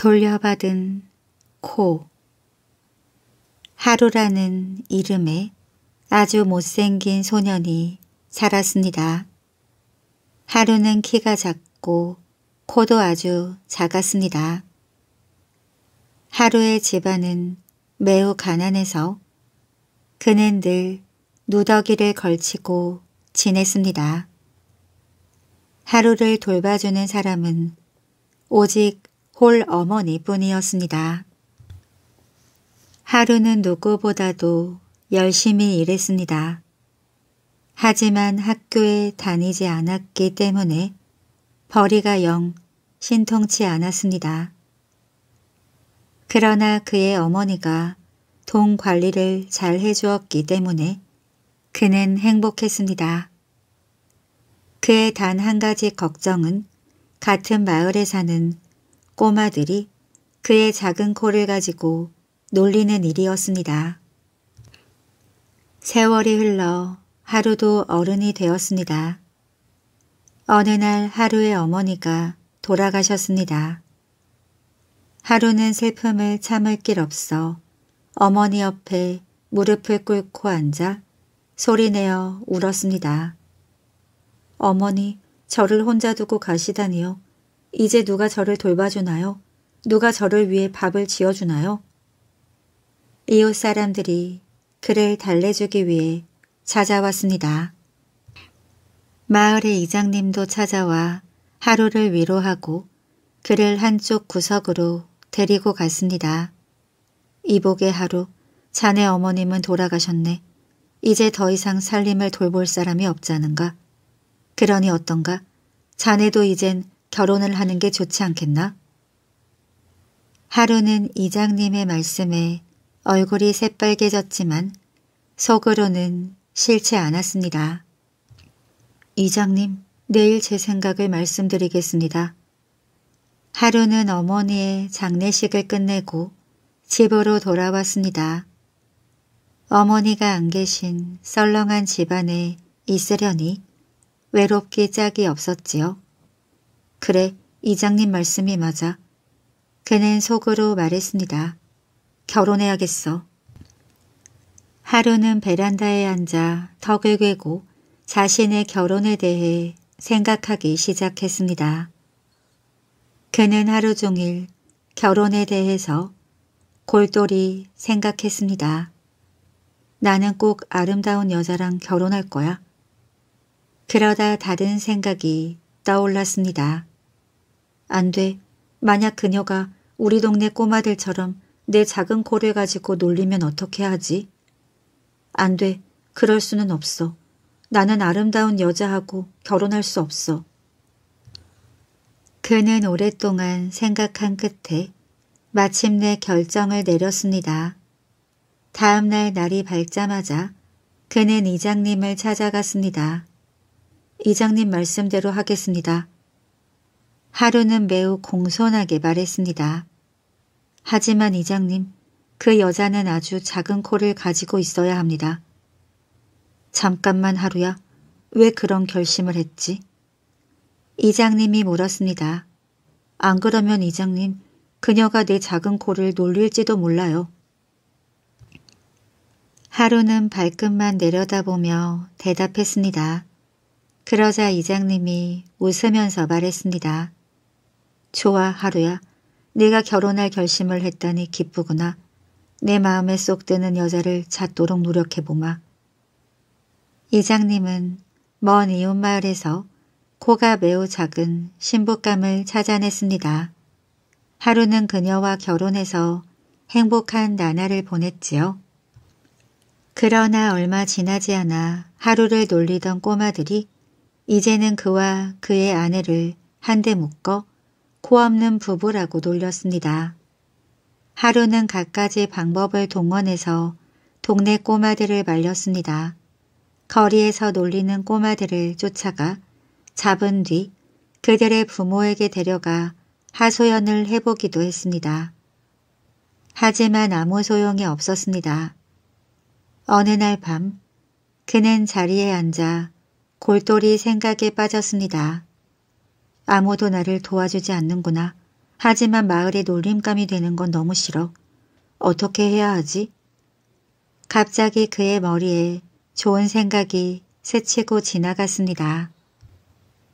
돌려받은 코 하루라는 이름의 아주 못생긴 소년이 살았습니다. 하루는 키가 작고 코도 아주 작았습니다. 하루의 집안은 매우 가난해서 그는 늘 누더기를 걸치고 지냈습니다. 하루를 돌봐주는 사람은 오직 홀 어머니뿐이었습니다. 하루는 누구보다도 열심히 일했습니다. 하지만 학교에 다니지 않았기 때문에 벌이가 영 신통치 않았습니다. 그러나 그의 어머니가 돈 관리를 잘 해주었기 때문에 그는 행복했습니다. 그의 단 한 가지 걱정은 같은 마을에 사는 꼬마들이 그의 작은 코를 가지고 놀리는 일이었습니다. 세월이 흘러 하루도 어른이 되었습니다. 어느 날 하루의 어머니가 돌아가셨습니다. 하루는 슬픔을 참을 길 없어 어머니 옆에 무릎을 꿇고 앉아 소리내어 울었습니다. 어머니, 저를 혼자 두고 가시다니요. 이제 누가 저를 돌봐주나요? 누가 저를 위해 밥을 지어주나요? 이웃 사람들이 그를 달래주기 위해 찾아왔습니다. 마을의 이장님도 찾아와 하루를 위로하고 그를 한쪽 구석으로 데리고 갔습니다. 이복의 하루, 자네 어머님은 돌아가셨네. 이제 더 이상 살림을 돌볼 사람이 없지 않은가? 그러니 어떤가? 자네도 이젠 결혼을 하는 게 좋지 않겠나? 하루는 이장님의 말씀에 얼굴이 새빨개졌지만 속으로는 싫지 않았습니다. 이장님, 내일 제 생각을 말씀드리겠습니다. 하루는 어머니의 장례식을 끝내고 집으로 돌아왔습니다. 어머니가 안 계신 썰렁한 집안에 있으려니 외롭기 짝이 없었지요. 그래, 이장님 말씀이 맞아. 그는 속으로 말했습니다. 결혼해야겠어. 하루는 베란다에 앉아 턱을 괴고 자신의 결혼에 대해 생각하기 시작했습니다. 그는 하루 종일 결혼에 대해서 골똘히 생각했습니다. 나는 꼭 아름다운 여자랑 결혼할 거야. 그러다 다른 생각이 떠올랐습니다. 안 돼. 만약 그녀가 우리 동네 꼬마들처럼 내 작은 코를 가지고 놀리면 어떻게 하지? 안 돼. 그럴 수는 없어. 나는 아름다운 여자하고 결혼할 수 없어. 그는 오랫동안 생각한 끝에 마침내 결정을 내렸습니다. 다음날 날이 밝자마자 그는 이장님을 찾아갔습니다. 이장님 말씀대로 하겠습니다. 하루는 매우 공손하게 말했습니다. 하지만 이장님, 그 여자는 아주 작은 코를 가지고 있어야 합니다. 잠깐만 하루야, 왜 그런 결심을 했지? 이장님이 물었습니다. 안 그러면 이장님, 그녀가 내 작은 코를 놀릴지도 몰라요. 하루는 발끝만 내려다보며 대답했습니다. 그러자 이장님이 웃으면서 말했습니다. 좋아 하루야. 네가 결혼할 결심을 했다니 기쁘구나. 내 마음에 쏙 드는 여자를 찾도록 노력해보마. 이장님은 먼 이웃마을에서 코가 매우 작은 신부감을 찾아냈습니다. 하루는 그녀와 결혼해서 행복한 나날을 보냈지요. 그러나 얼마 지나지 않아 하루를 놀리던 꼬마들이 이제는 그와 그의 아내를 한데 묶어 고없는 부부라고 놀렸습니다. 하루는 갖가지 방법을 동원해서 동네 꼬마들을 말렸습니다. 거리에서 놀리는 꼬마들을 쫓아가 잡은 뒤 그들의 부모에게 데려가 하소연을 해보기도 했습니다. 하지만 아무 소용이 없었습니다. 어느 날 밤 그는 자리에 앉아 골똘히 생각에 빠졌습니다. 아무도 나를 도와주지 않는구나. 하지만 마을의 놀림감이 되는 건 너무 싫어. 어떻게 해야 하지? 갑자기 그의 머리에 좋은 생각이 스치고 지나갔습니다.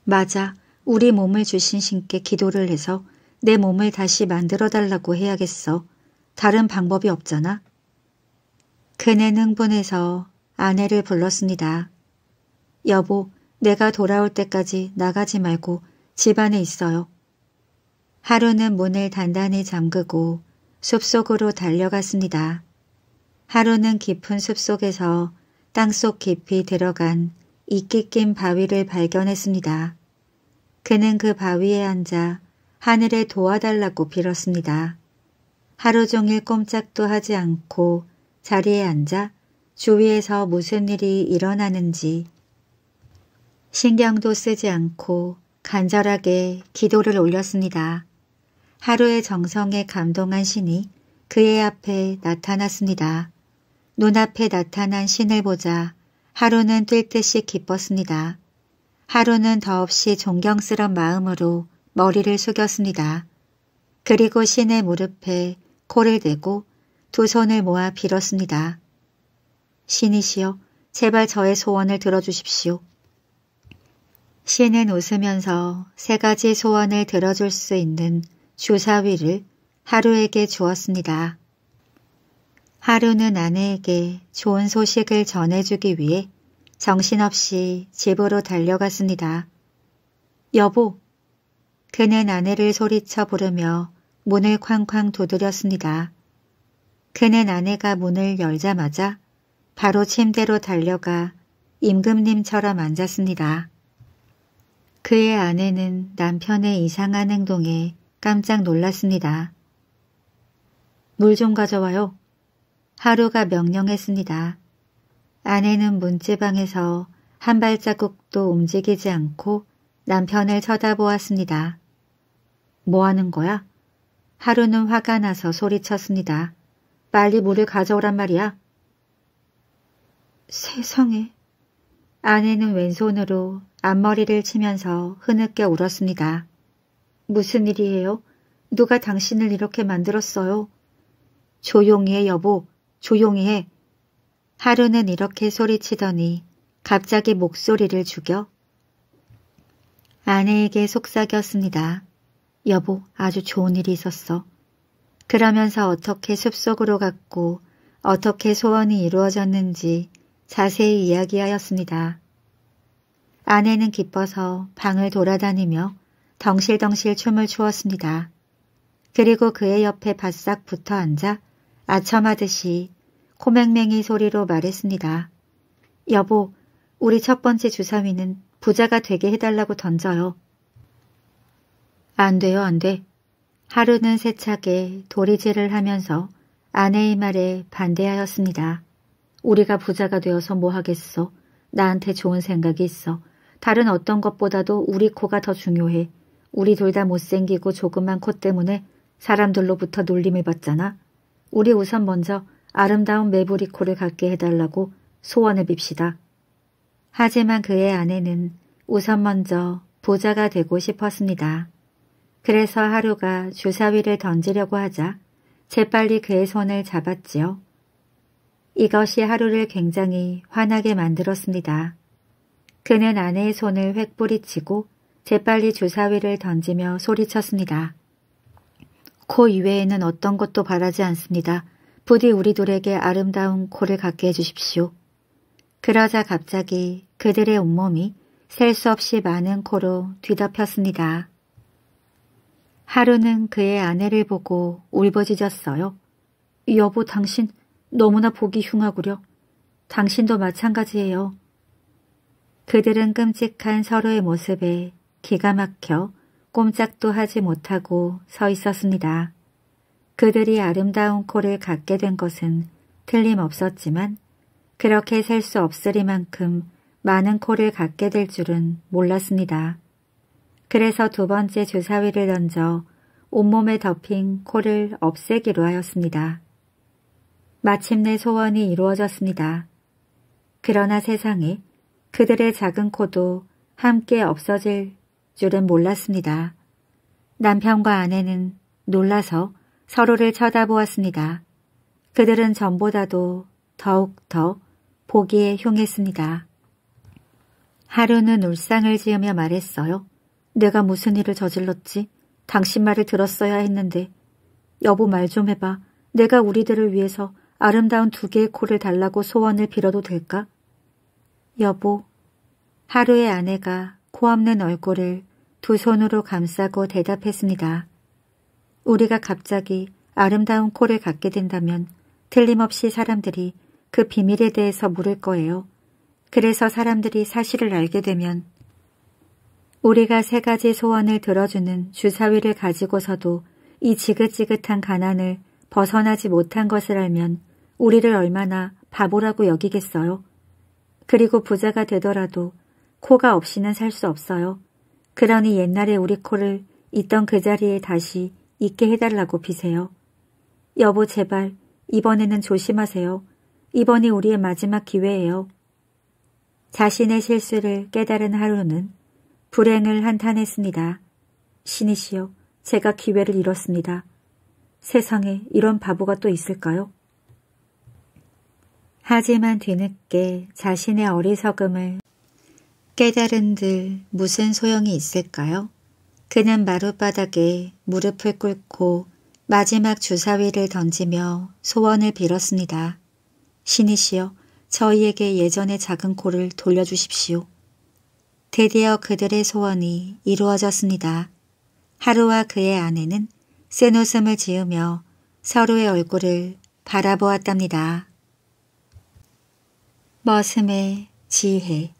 맞아. 우리 몸을 주신 신께 기도를 해서 내 몸을 다시 만들어 달라고 해야겠어. 다른 방법이 없잖아. 그는 흥분해서 아내를 불렀습니다. 여보, 내가 돌아올 때까지 나가지 말고 집안에 있어요. 하루는 문을 단단히 잠그고 숲속으로 달려갔습니다. 하루는 깊은 숲속에서 땅 속 깊이 들어간 이끼 낀 바위를 발견했습니다. 그는 그 바위에 앉아 하늘에 도와달라고 빌었습니다. 하루 종일 꼼짝도 하지 않고 자리에 앉아 주위에서 무슨 일이 일어나는지 신경도 쓰지 않고 간절하게 기도를 올렸습니다. 하루의 정성에 감동한 신이 그의 앞에 나타났습니다. 눈앞에 나타난 신을 보자 하루는 뛸 듯이 기뻤습니다. 하루는 더없이 존경스런 마음으로 머리를 숙였습니다. 그리고 신의 무릎에 코를 대고 두 손을 모아 빌었습니다. 신이시여, 제발 저의 소원을 들어주십시오. 씨는 웃으면서 세 가지 소원을 들어줄 수 있는 주사위를 하루에게 주었습니다. 하루는 아내에게 좋은 소식을 전해주기 위해 정신없이 집으로 달려갔습니다. 여보! 그는 아내를 소리쳐 부르며 문을 쾅쾅 두드렸습니다. 그는 아내가 문을 열자마자 바로 침대로 달려가 임금님처럼 앉았습니다. 그의 아내는 남편의 이상한 행동에 깜짝 놀랐습니다. 물 좀 가져와요. 하루가 명령했습니다. 아내는 문지방에서 한 발자국도 움직이지 않고 남편을 쳐다보았습니다. 뭐 하는 거야? 하루는 화가 나서 소리쳤습니다. 빨리 물을 가져오란 말이야. 세상에, 아내는 왼손으로 앞머리를 치면서 흐느껴 울었습니다. 무슨 일이에요? 누가 당신을 이렇게 만들었어요? 조용히 해 여보, 조용히 해. 하루는 이렇게 소리치더니 갑자기 목소리를 죽여 아내에게 속삭였습니다. 여보, 아주 좋은 일이 있었어. 그러면서 어떻게 숲속으로 갔고 어떻게 소원이 이루어졌는지 자세히 이야기하였습니다. 아내는 기뻐서 방을 돌아다니며 덩실덩실 춤을 추었습니다. 그리고 그의 옆에 바싹 붙어 앉아 아첨하듯이 코맹맹이 소리로 말했습니다. 여보, 우리 첫 번째 주사위는 부자가 되게 해달라고 던져요. 안 돼요, 안 돼. 하루는 세차게 도리질을 하면서 아내의 말에 반대하였습니다. 우리가 부자가 되어서 뭐 하겠어. 나한테 좋은 생각이 있어. 다른 어떤 것보다도 우리 코가 더 중요해. 우리 둘 다 못생기고 조그만 코 때문에 사람들로부터 놀림을 받잖아. 우리 우선 먼저 아름다운 메부리 코를 갖게 해달라고 소원을 빕시다. 하지만 그의 아내는 우선 먼저 부자가 되고 싶었습니다. 그래서 하루가 주사위를 던지려고 하자 재빨리 그의 손을 잡았지요. 이것이 하루를 굉장히 환하게 만들었습니다. 그는 아내의 손을 획뿌리치고 재빨리 주사위를 던지며 소리쳤습니다. 코 그 이외에는 어떤 것도 바라지 않습니다. 부디 우리 둘에게 아름다운 코를 갖게 해주십시오. 그러자 갑자기 그들의 온몸이 셀 수 없이 많은 코로 뒤덮였습니다. 하루는 그의 아내를 보고 울버짖었어요 여보 당신 너무나 보기 흉하구려. 당신도 마찬가지예요. 그들은 끔찍한 서로의 모습에 기가 막혀 꼼짝도 하지 못하고 서 있었습니다. 그들이 아름다운 코를 갖게 된 것은 틀림없었지만 그렇게 셀 수 없으리만큼 많은 코를 갖게 될 줄은 몰랐습니다. 그래서 두 번째 주사위를 던져 온몸에 덮인 코를 없애기로 하였습니다. 마침내 소원이 이루어졌습니다. 그러나 세상에 그들의 작은 코도 함께 없어질 줄은 몰랐습니다. 남편과 아내는 놀라서 서로를 쳐다보았습니다. 그들은 전보다도 더욱더 보기에 흉했습니다. 하루는 울상을 지으며 말했어요. 내가 무슨 일을 저질렀지? 당신 말을 들었어야 했는데. 여보 말 좀 해봐. 내가 우리들을 위해서 아름다운 두 개의 코를 달라고 소원을 빌어도 될까? 여보, 하루의 아내가 코 없는 얼굴을 두 손으로 감싸고 대답했습니다. 우리가 갑자기 아름다운 코를 갖게 된다면 틀림없이 사람들이 그 비밀에 대해서 물을 거예요. 그래서 사람들이 사실을 알게 되면 우리가 세 가지 소원을 들어주는 주사위를 가지고서도 이 지긋지긋한 가난을 벗어나지 못한 것을 알면 우리를 얼마나 바보라고 여기겠어요. 그리고 부자가 되더라도 코가 없이는 살 수 없어요. 그러니 옛날에 우리 코를 있던 그 자리에 다시 있게 해달라고 비세요. 여보 제발 이번에는 조심하세요. 이번이 우리의 마지막 기회예요. 자신의 실수를 깨달은 하루는 불행을 한탄했습니다. 신이시여 제가 기회를 잃었습니다. 세상에 이런 바보가 또 있을까요? 하지만 뒤늦게 자신의 어리석음을 깨달은들 무슨 소용이 있을까요? 그는 마룻바닥에 무릎을 꿇고 마지막 주사위를 던지며 소원을 빌었습니다. 신이시여, 저희에게 예전의 작은 코를 돌려주십시오. 드디어 그들의 소원이 이루어졌습니다. 하루와 그의 아내는 센 웃음을 지으며 서로의 얼굴을 바라보았답니다. 머슴의 지혜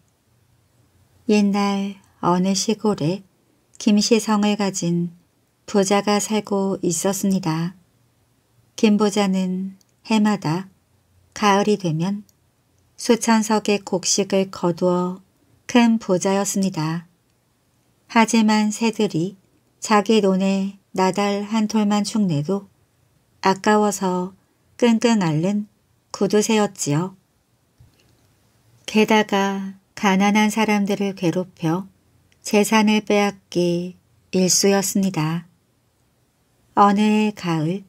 옛날 어느 시골에 김시성을 가진 부자가 살고 있었습니다. 김 부자는 해마다 가을이 되면 수천석의 곡식을 거두어 큰 부자였습니다. 하지만 새들이 자기 논에 나달 한 톨만 축내도 아까워서 끙끙 앓는 구두새였지요. 게다가 가난한 사람들을 괴롭혀 재산을 빼앗기 일쑤였습니다. 어느 해 가을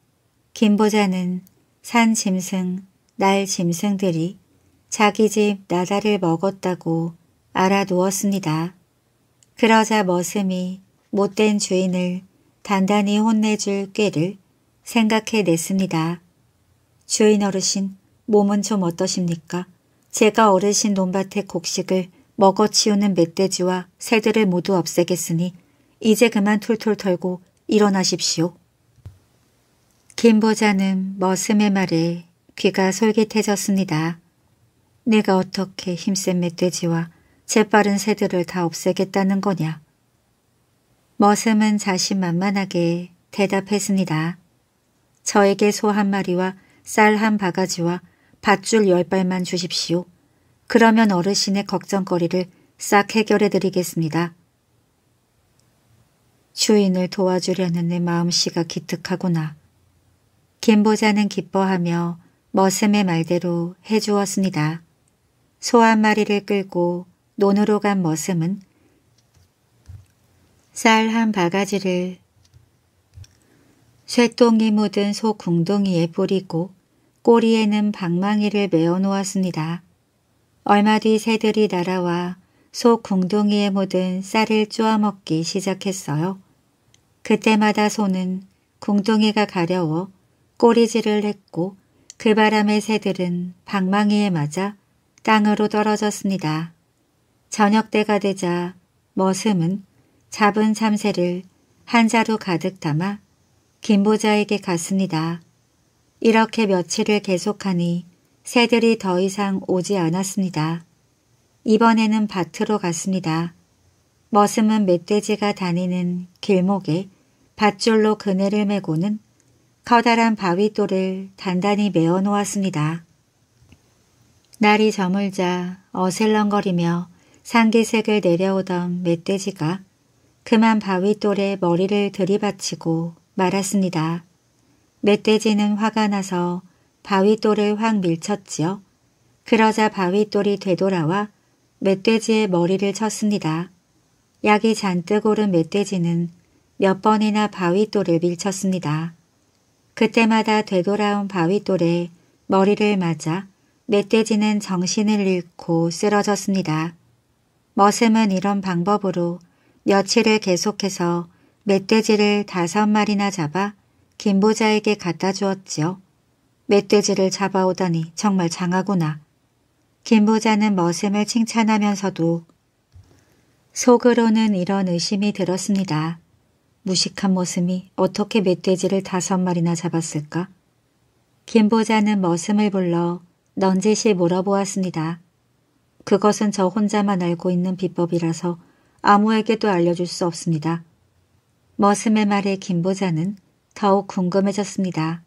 김보자는 산 짐승, 날 짐승들이 자기 집 나다를 먹었다고 알아두었습니다. 그러자 머슴이 못된 주인을 단단히 혼내줄 꾀를 생각해냈습니다. 주인 어르신, 몸은 좀 어떠십니까? 제가 어르신 논밭의 곡식을 먹어치우는 멧돼지와 새들을 모두 없애겠으니 이제 그만 툴툴 털고 일어나십시오. 김보자는 머슴의 말에 귀가 솔깃해졌습니다. 내가 어떻게 힘센 멧돼지와 재빠른 새들을 다 없애겠다는 거냐. 머슴은 자신만만하게 대답했습니다. 저에게 소 한 마리와 쌀 한 바가지와 밧줄 열 발만 주십시오. 그러면 어르신의 걱정거리를 싹 해결해 드리겠습니다. 주인을 도와주려는 내 마음씨가 기특하구나. 김보자는 기뻐하며 머슴의 말대로 해주었습니다. 소 한 마리를 끌고 논으로 간 머슴은 쌀 한 바가지를 쇠똥이 묻은 소 궁둥이에 뿌리고 꼬리에는 방망이를 메어 놓았습니다. 얼마 뒤 새들이 날아와 소 궁둥이에 묻은 쌀을 쪼아먹기 시작했어요. 그때마다 소는 궁둥이가 가려워 꼬리질을 했고 그 바람에 새들은 방망이에 맞아 땅으로 떨어졌습니다. 저녁 때가 되자 머슴은 잡은 참새를 한 자루 가득 담아 김보자에게 갔습니다. 이렇게 며칠을 계속하니 새들이 더 이상 오지 않았습니다. 이번에는 밭으로 갔습니다. 머슴은 멧돼지가 다니는 길목에 밧줄로 그네를 메고는 커다란 바위돌을 단단히 메어 놓았습니다. 날이 저물자 어슬렁거리며 상기색을 내려오던 멧돼지가 그만 바위돌에 머리를 들이받치고 말았습니다. 멧돼지는 화가 나서 바위돌을 확 밀쳤지요. 그러자 바위돌이 되돌아와 멧돼지의 머리를 쳤습니다. 약이 잔뜩 오른 멧돼지는 몇 번이나 바위돌을 밀쳤습니다. 그때마다 되돌아온 바위돌에 머리를 맞아 멧돼지는 정신을 잃고 쓰러졌습니다. 머슴은 이런 방법으로 며칠을 계속해서 멧돼지를 다섯 마리나 잡아 김보자에게 갖다 주었지요. 멧돼지를 잡아오다니 정말 장하구나. 김보자는 머슴을 칭찬하면서도 속으로는 이런 의심이 들었습니다. 무식한 모습이 어떻게 멧돼지를 다섯 마리나 잡았을까? 김보자는 머슴을 불러 넌지시 물어보았습니다. 그것은 저 혼자만 알고 있는 비법이라서 아무에게도 알려줄 수 없습니다. 머슴의 말에 김보자는 더욱 궁금해졌습니다.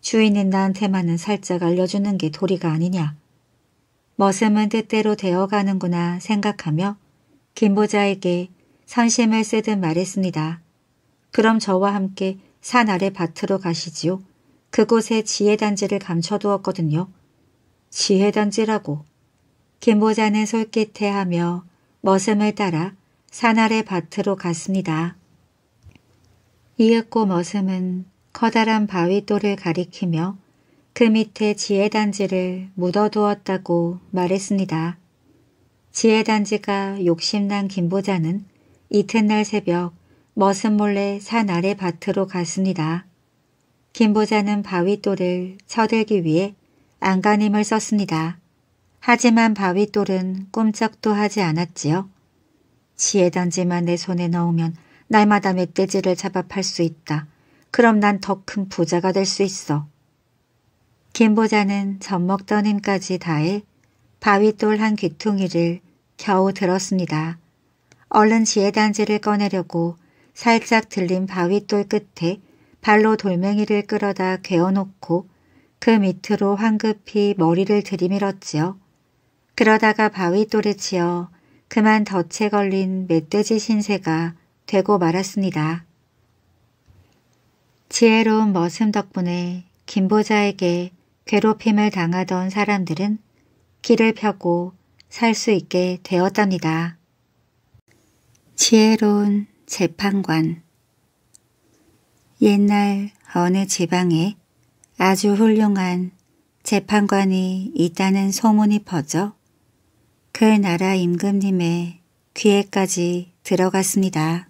주인은 나한테만은 살짝 알려주는 게 도리가 아니냐. 머슴은 뜻대로 되어가는구나 생각하며 김보자에게 선심을 쓰듯 말했습니다. 그럼 저와 함께 산 아래 밭으로 가시지요. 그곳에 지혜단지를 감춰두었거든요. 지혜단지라고. 김보자는 솔깃해하며 머슴을 따라 산 아래 밭으로 갔습니다. 이윽고 머슴은 커다란 바위돌을 가리키며 그 밑에 지혜단지를 묻어두었다고 말했습니다. 지혜단지가 욕심난 김보자는 이튿날 새벽 머슴 몰래 산 아래 밭으로 갔습니다. 김보자는 바위돌을 쳐들기 위해 안간힘을 썼습니다. 하지만 바위돌은 꿈쩍도 하지 않았지요. 지혜단지만 내 손에 넣으면 날마다 멧돼지를 잡아 팔 수 있다. 그럼 난 더 큰 부자가 될 수 있어. 김보자는 젖먹던 힘까지 다해 바위돌 한 귀퉁이를 겨우 들었습니다. 얼른 지혜단지를 꺼내려고 살짝 들린 바위돌 끝에 발로 돌멩이를 끌어다 괴어놓고 그 밑으로 황급히 머리를 들이밀었지요. 그러다가 바위돌에 치여 그만 덫에 걸린 멧돼지 신세가 되고 말았습니다. 지혜로운 머슴 덕분에 김보자에게 괴롭힘을 당하던 사람들은 길을 펴고 살 수 있게 되었답니다. 지혜로운 재판관 옛날 어느 지방에 아주 훌륭한 재판관이 있다는 소문이 퍼져 그 나라 임금님의 귀에까지 들어갔습니다.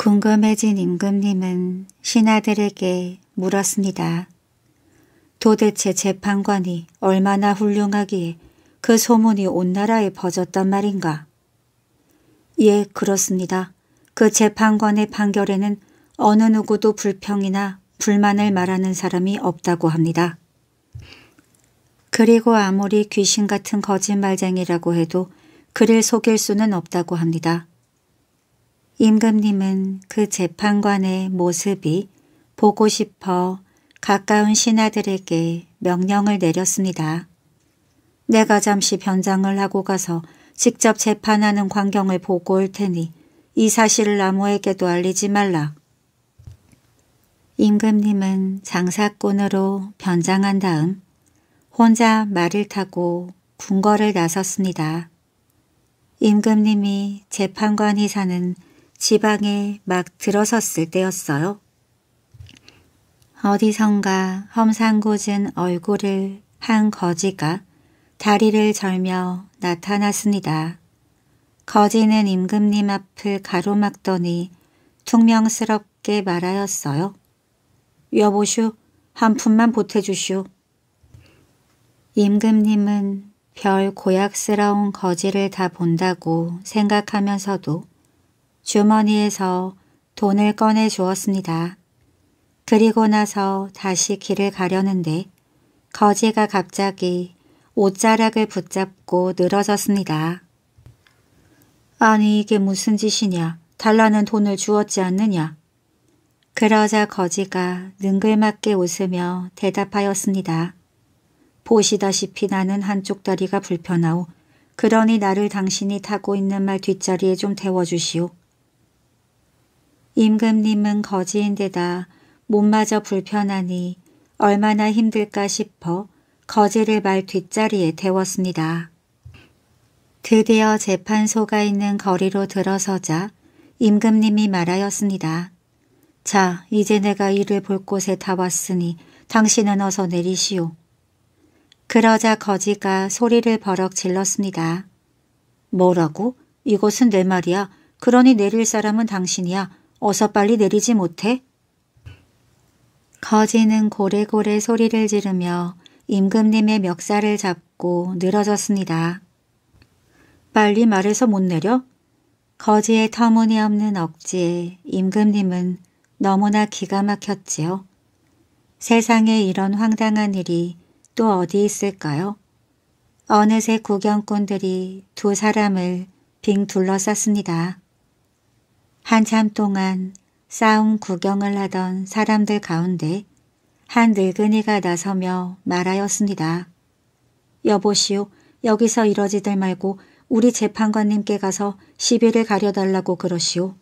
궁금해진 임금님은 신하들에게 물었습니다. 도대체 재판관이 얼마나 훌륭하기에 그 소문이 온 나라에 퍼졌단 말인가? 예, 그렇습니다. 그 재판관의 판결에는 어느 누구도 불평이나 불만을 말하는 사람이 없다고 합니다. 그리고 아무리 귀신 같은 거짓말쟁이라고 해도 그를 속일 수는 없다고 합니다. 임금님은 그 재판관의 모습이 보고 싶어 가까운 신하들에게 명령을 내렸습니다. 내가 잠시 변장을 하고 가서 직접 재판하는 광경을 보고 올 테니 이 사실을 아무에게도 알리지 말라. 임금님은 장사꾼으로 변장한 다음 혼자 말을 타고 궁궐을 나섰습니다. 임금님이 재판관이 사는 지방에 막 들어섰을 때였어요. 어디선가 험상궂은 얼굴을 한 거지가 다리를 절며 나타났습니다. 거지는 임금님 앞을 가로막더니 퉁명스럽게 말하였어요. 여보슈, 한 푼만 보태주시 임금님은 별 고약스러운 거지를 다 본다고 생각하면서도 주머니에서 돈을 꺼내 주었습니다. 그리고 나서 다시 길을 가려는데 거지가 갑자기 옷자락을 붙잡고 늘어졌습니다. 아니 이게 무슨 짓이냐. 달라는 돈을 주었지 않느냐. 그러자 거지가 능글맞게 웃으며 대답하였습니다. 보시다시피 나는 한쪽 다리가 불편하오. 그러니 나를 당신이 타고 있는 말 뒷자리에 좀 태워주시오. 임금님은 거지인데다 몸마저 불편하니 얼마나 힘들까 싶어 거지를 말 뒷자리에 태웠습니다. 드디어 재판소가 있는 거리로 들어서자 임금님이 말하였습니다. 자, 이제 내가 일을 볼 곳에 다 왔으니 당신은 어서 내리시오. 그러자 거지가 소리를 버럭 질렀습니다. 뭐라고? 이곳은내 말이야. 그러니 내릴 사람은 당신이야. 어서 빨리 내리지 못해? 거지는 고래고래 소리를 지르며 임금님의 멱살을 잡고 늘어졌습니다. 빨리 말해서 못 내려? 거지의 터무니없는 억지에 임금님은 너무나 기가 막혔지요. 세상에 이런 황당한 일이 또 어디 있을까요? 어느새 구경꾼들이 두 사람을 빙 둘러쌌습니다. 한참 동안 싸움 구경을 하던 사람들 가운데 한 늙은이가 나서며 말하였습니다. 여보시오, 여기서 이러지들 말고 우리 재판관님께 가서 시비를 가려달라고 그러시오.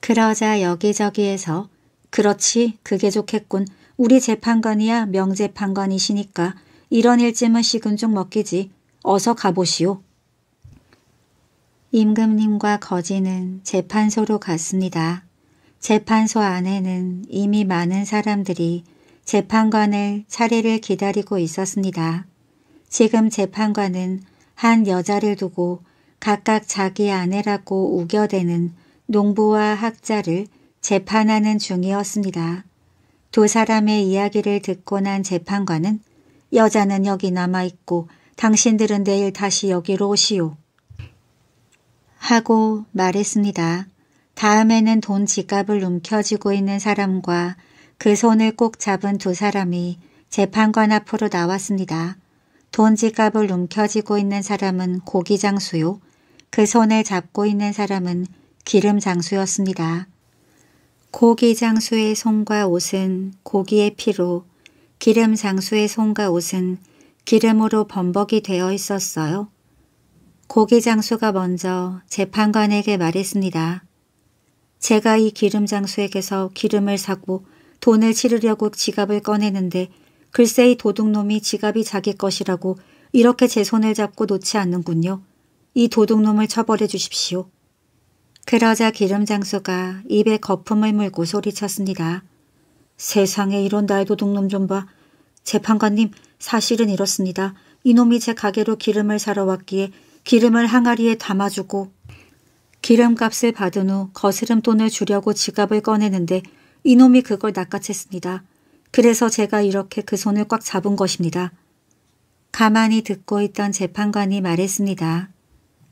그러자 여기저기에서 그렇지, 그게 좋겠군. 우리 재판관이야 명재판관이시니까 이런 일쯤은 식은 죽 먹기지. 어서 가보시오. 임금님과 거지는 재판소로 갔습니다. 재판소 안에는 이미 많은 사람들이 재판관의 차례를 기다리고 있었습니다. 지금 재판관은 한 여자를 두고 각각 자기 아내라고 우겨대는 농부와 학자를 재판하는 중이었습니다. 두 사람의 이야기를 듣고 난 재판관은 여자는 여기 남아있고 당신들은 내일 다시 여기로 오시오. 하고 말했습니다. 다음에는 돈 지갑을 움켜쥐고 있는 사람과 그 손을 꼭 잡은 두 사람이 재판관 앞으로 나왔습니다. 돈 지갑을 움켜쥐고 있는 사람은 고기 장수요. 그 손을 잡고 있는 사람은 기름 장수였습니다. 고기 장수의 손과 옷은 고기의 피로, 기름 장수의 손과 옷은 기름으로 범벅이 되어 있었어요. 고기 장수가 먼저 재판관에게 말했습니다. 제가 이 기름 장수에게서 기름을 사고 돈을 치르려고 지갑을 꺼내는데 글쎄 이 도둑놈이 지갑이 자기 것이라고 이렇게 제 손을 잡고 놓지 않는군요. 이 도둑놈을 처벌해 주십시오. 그러자 기름 장수가 입에 거품을 물고 소리쳤습니다. 세상에 이런 날 도둑놈 좀 봐. 재판관님 사실은 이렇습니다. 이놈이 제 가게로 기름을 사러 왔기에 기름을 항아리에 담아주고 기름값을 받은 후 거스름 돈을 주려고 지갑을 꺼내는데 이놈이 그걸 낚아챘습니다. 그래서 제가 이렇게 그 손을 꽉 잡은 것입니다. 가만히 듣고 있던 재판관이 말했습니다.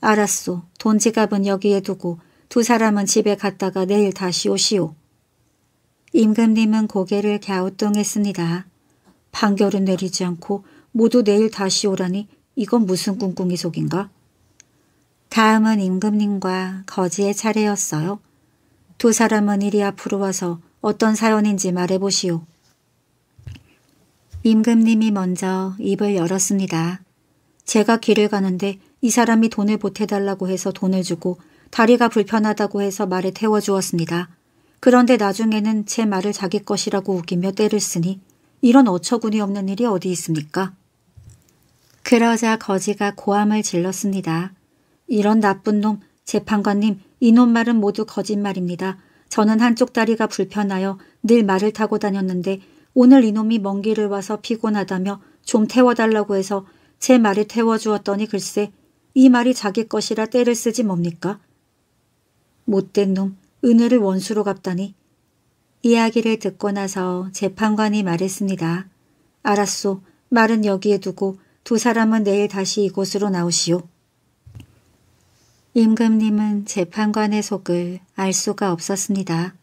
알았소. 돈 지갑은 여기에 두고 두 사람은 집에 갔다가 내일 다시 오시오. 임금님은 고개를 갸우뚱했습니다. 판결은 내리지 않고 모두 내일 다시 오라니 이건 무슨 꿍꿍이 속인가? 다음은 임금님과 거지의 차례였어요. 두 사람은 이리 앞으로 와서 어떤 사연인지 말해보시오. 임금님이 먼저 입을 열었습니다. 제가 길을 가는데 이 사람이 돈을 보태달라고 해서 돈을 주고 다리가 불편하다고 해서 말에 태워주었습니다. 그런데 나중에는 제 말을 자기 것이라고 우기며 때를 쓰니 이런 어처구니 없는 일이 어디 있습니까? 그러자 거지가 고함을 질렀습니다. 이런 나쁜 놈, 재판관님, 이놈 말은 모두 거짓말입니다. 저는 한쪽 다리가 불편하여 늘 말을 타고 다녔는데 오늘 이놈이 먼 길을 와서 피곤하다며 좀 태워달라고 해서 제 말을 태워주었더니 글쎄 이 말이 자기 것이라 때를 쓰지 뭡니까? 못된 놈, 은혜를 원수로 갚다니. 이야기를 듣고 나서 재판관이 말했습니다. 알았소. 말은 여기에 두고 두 사람은 내일 다시 이곳으로 나오시오. 임금님은 재판관의 속을 알 수가 없었습니다.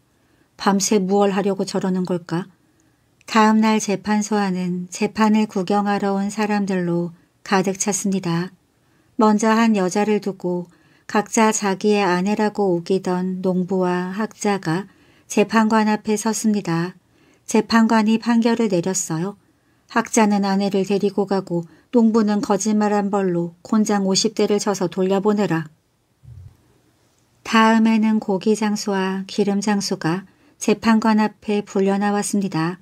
밤새 무얼 하려고 저러는 걸까? 다음 날 재판소 안은 재판을 구경하러 온 사람들로 가득 찼습니다. 먼저 한 여자를 두고 각자 자기의 아내라고 우기던 농부와 학자가 재판관 앞에 섰습니다. 재판관이 판결을 내렸어요. 학자는 아내를 데리고 가고 농부는 거짓말한 벌로 곤장 50대를 쳐서 돌려보내라. 다음에는 고기 장수와 기름 장수가 재판관 앞에 불려나왔습니다.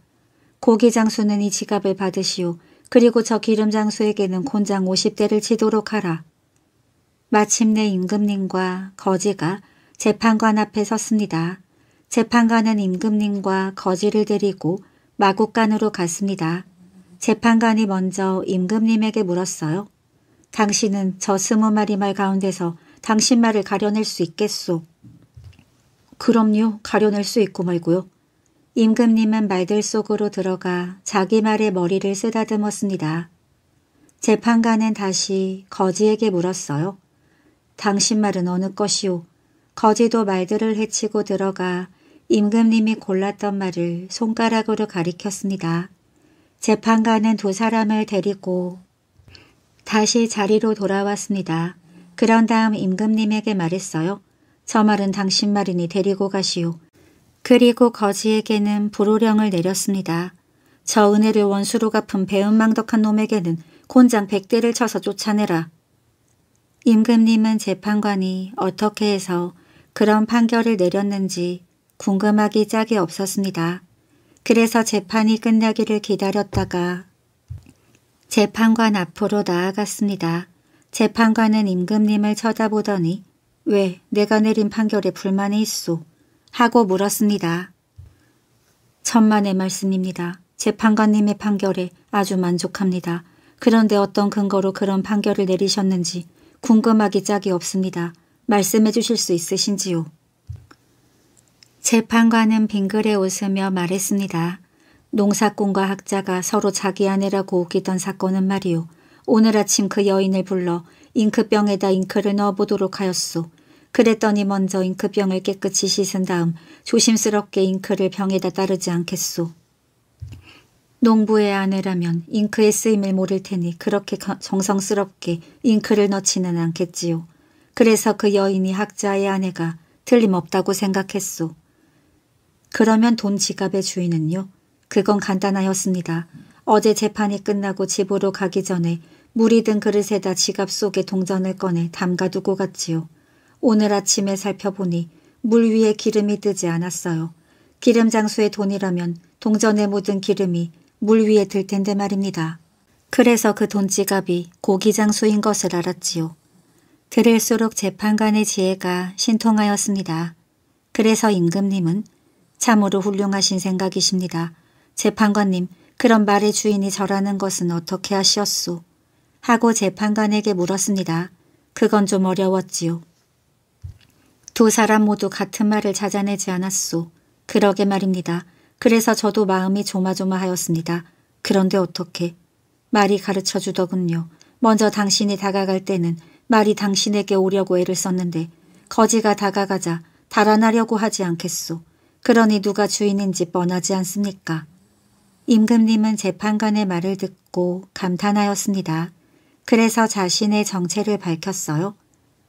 고기 장수는 이 지갑을 받으시오. 그리고 저 기름 장수에게는 곤장 50대를 치도록 하라. 마침내 임금님과 거지가 재판관 앞에 섰습니다. 재판관은 임금님과 거지를 데리고 마국간으로 갔습니다. 재판관이 먼저 임금님에게 물었어요. 당신은 저 스무 마리 말 가운데서 당신 말을 가려낼 수 있겠소. 그럼요. 가려낼 수 있고 말고요. 임금님은 말들 속으로 들어가 자기 말에 머리를 쓰다듬었습니다. 재판관은 다시 거지에게 물었어요. 당신 말은 어느 것이오? 거지도 말들을 해치고 들어가 임금님이 골랐던 말을 손가락으로 가리켰습니다. 재판관은 두 사람을 데리고 다시 자리로 돌아왔습니다. 그런 다음 임금님에게 말했어요. 저 말은 당신 말이니 데리고 가시오. 그리고 거지에게는 불호령을 내렸습니다. 저 은혜를 원수로 갚은 배은망덕한 놈에게는 곤장 백대를 쳐서 쫓아내라. 임금님은 재판관이 어떻게 해서 그런 판결을 내렸는지 궁금하기 짝이 없었습니다. 그래서 재판이 끝나기를 기다렸다가 재판관 앞으로 나아갔습니다. 재판관은 임금님을 쳐다보더니 왜 내가 내린 판결에 불만이 있소? 하고 물었습니다. 천만의 말씀입니다. 재판관님의 판결에 아주 만족합니다. 그런데 어떤 근거로 그런 판결을 내리셨는지 궁금하기 짝이 없습니다. 말씀해 주실 수 있으신지요? 재판관은 빙그레 웃으며 말했습니다. 농사꾼과 학자가 서로 자기 아내라고 우기던 사건은 말이오 오늘 아침 그 여인을 불러 잉크병에다 잉크를 넣어보도록 하였소. 그랬더니 먼저 잉크병을 깨끗이 씻은 다음 조심스럽게 잉크를 병에다 따르지 않겠소. 농부의 아내라면 잉크의 쓰임을 모를 테니 그렇게 정성스럽게 잉크를 넣지는 않겠지요. 그래서 그 여인이 학자의 아내가 틀림없다고 생각했소. 그러면 돈 지갑의 주인은요? 그건 간단하였습니다. 어제 재판이 끝나고 집으로 가기 전에 물이 든 그릇에다 지갑 속에 동전을 꺼내 담가두고 갔지요. 오늘 아침에 살펴보니 물 위에 기름이 뜨지 않았어요. 기름 장수의 돈이라면 동전에 묻은 기름이 물 위에 들 텐데 말입니다. 그래서 그 돈지갑이 고기 장수인 것을 알았지요. 들을수록 재판관의 지혜가 신통하였습니다. 그래서 임금님은 참으로 훌륭하신 생각이십니다. 재판관님, 그런 말의 주인이 저라는 것은 어떻게 하시었소? 하고 재판관에게 물었습니다. 그건 좀 어려웠지요. 두 사람 모두 같은 말을 찾아내지 않았소. 그러게 말입니다. 그래서 저도 마음이 조마조마하였습니다. 그런데 어떻게? 말이 가르쳐 주더군요. 먼저 당신이 다가갈 때는 말이 당신에게 오려고 애를 썼는데 거지가 다가가자 달아나려고 하지 않겠소. 그러니 누가 주인인지 뻔하지 않습니까? 임금님은 재판관의 말을 듣고 감탄하였습니다. 그래서 자신의 정체를 밝혔어요.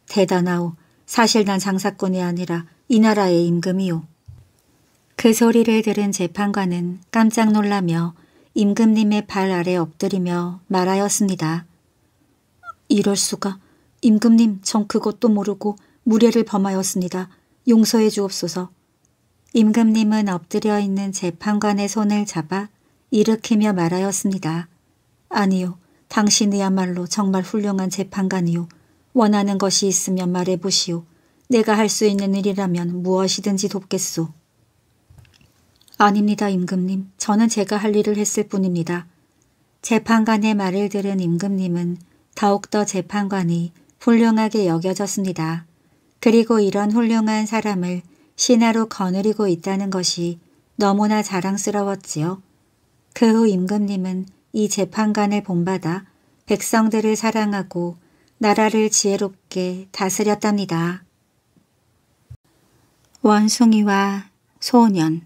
대단하오. 사실 난 장사꾼이 아니라 이 나라의 임금이오. 그 소리를 들은 재판관은 깜짝 놀라며 임금님의 발 아래 엎드리며 말하였습니다. 이럴 수가. 임금님 전 그것도 모르고 무례를 범하였습니다. 용서해 주옵소서. 임금님은 엎드려 있는 재판관의 손을 잡아 일으키며 말하였습니다. 아니요. 당신이야말로 정말 훌륭한 재판관이요. 원하는 것이 있으면 말해보시오. 내가 할 수 있는 일이라면 무엇이든지 돕겠소. 아닙니다, 임금님. 저는 제가 할 일을 했을 뿐입니다. 재판관의 말을 들은 임금님은 더욱더 재판관이 훌륭하게 여겨졌습니다. 그리고 이런 훌륭한 사람을 신하로 거느리고 있다는 것이 너무나 자랑스러웠지요. 그 후 임금님은 이 재판관을 본받아 백성들을 사랑하고 나라를 지혜롭게 다스렸답니다. 원숭이와 소년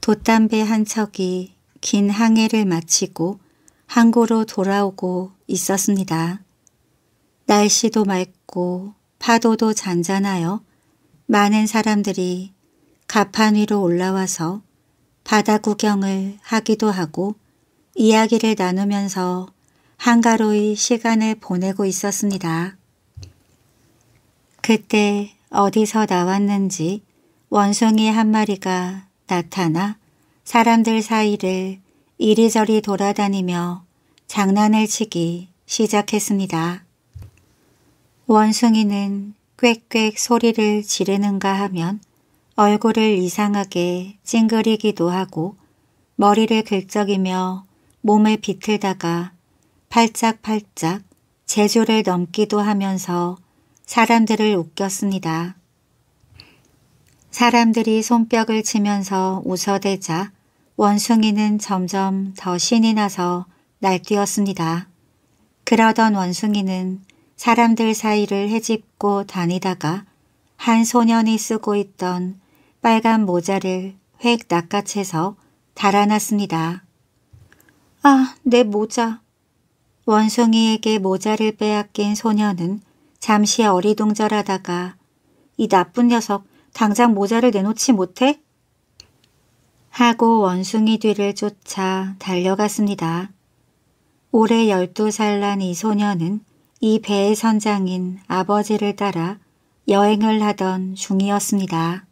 돛담배 한 척이 긴 항해를 마치고 항구로 돌아오고 있었습니다. 날씨도 맑고 파도도 잔잔하여 많은 사람들이 가판 위로 올라와서 바다 구경을 하기도 하고 이야기를 나누면서 한가로이 시간을 보내고 있었습니다. 그때 어디서 나왔는지 원숭이 한 마리가 나타나 사람들 사이를 이리저리 돌아다니며 장난을 치기 시작했습니다. 원숭이는 꽥꽥 소리를 지르는가 하면 얼굴을 이상하게 찡그리기도 하고 머리를 긁적이며 몸을 비틀다가 팔짝팔짝 제조를 넘기도 하면서 사람들을 웃겼습니다. 사람들이 손뼉을 치면서 웃어대자 원숭이는 점점 더 신이 나서 날뛰었습니다. 그러던 원숭이는 사람들 사이를 헤집고 다니다가 한 소년이 쓰고 있던 빨간 모자를 획 낚아채서 달아났습니다. 아, 내 모자. 원숭이에게 모자를 빼앗긴 소녀는 잠시 어리둥절하다가 이 나쁜 녀석 당장 모자를 내놓지 못해? 하고 원숭이 뒤를 쫓아 달려갔습니다. 올해 12살 난 이 소녀는 이 배의 선장인 아버지를 따라 여행을 하던 중이었습니다.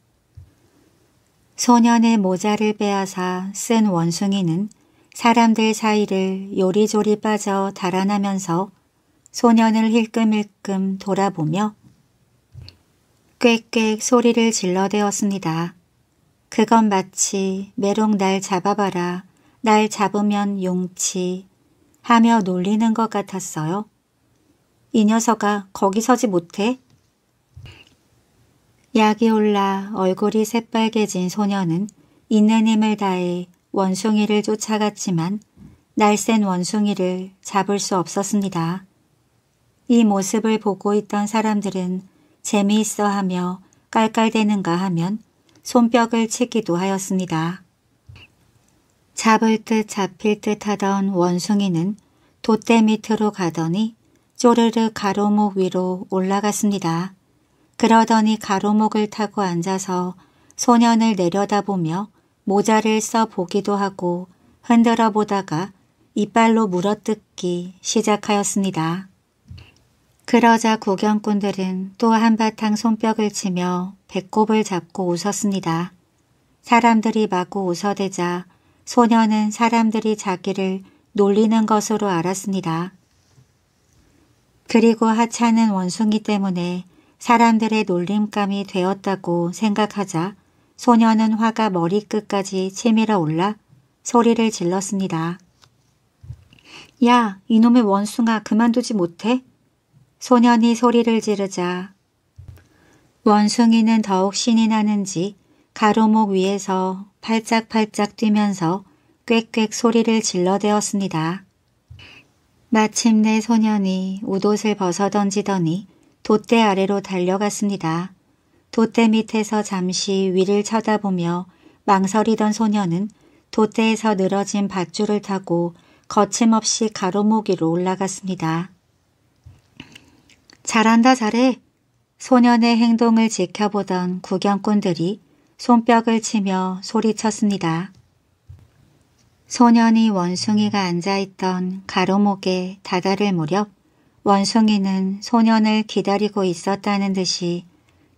소년의 모자를 빼앗아 쓴 원숭이는 사람들 사이를 요리조리 빠져 달아나면서 소년을 힐끔힐끔 돌아보며 꽥꽥 소리를 질러대었습니다. 그건 마치 메롱 날 잡아봐라, 날 잡으면 용치 하며 놀리는 것 같았어요. 이 녀석아 거기 서지 못해? 약이 올라 얼굴이 새빨개진 소년은 있는 힘을 다해 원숭이를 쫓아갔지만 날쌘 원숭이를 잡을 수 없었습니다. 이 모습을 보고 있던 사람들은 재미있어 하며 깔깔대는가 하면 손뼉을 치기도 하였습니다. 잡을 듯 잡힐 듯 하던 원숭이는 돛대 밑으로 가더니 쪼르르 가로목 위로 올라갔습니다. 그러더니 가로목을 타고 앉아서 소년을 내려다보며 모자를 써 보기도 하고 흔들어 보다가 이빨로 물어뜯기 시작하였습니다. 그러자 구경꾼들은 또 한바탕 손뼉을 치며 배꼽을 잡고 웃었습니다. 사람들이 마구 웃어대자 소녀는 사람들이 자기를 놀리는 것으로 알았습니다. 그리고 하찮은 원숭이 때문에 사람들의 놀림감이 되었다고 생각하자 소녀는 화가 머리끝까지 치밀어 올라 소리를 질렀습니다. 야, 이놈의 원숭아 그만두지 못해? 소년이 소리를 지르자 원숭이는 더욱 신이 나는지 가로목 위에서 팔짝팔짝 뛰면서 꽥꽥 소리를 질러대었습니다. 마침내 소년이 우옷을 벗어던지더니 돛대 아래로 달려갔습니다. 도대 밑에서 잠시 위를 쳐다보며 망설이던 소녀는 도대에서 늘어진 밧줄을 타고 거침없이 가로목 위로 올라갔습니다. 잘한다 잘해. 소년의 행동을 지켜보던 구경꾼들이 손뼉을 치며 소리쳤습니다. 소년이 원숭이가 앉아있던 가로목에 다다를 무렵 원숭이는 소년을 기다리고 있었다는 듯이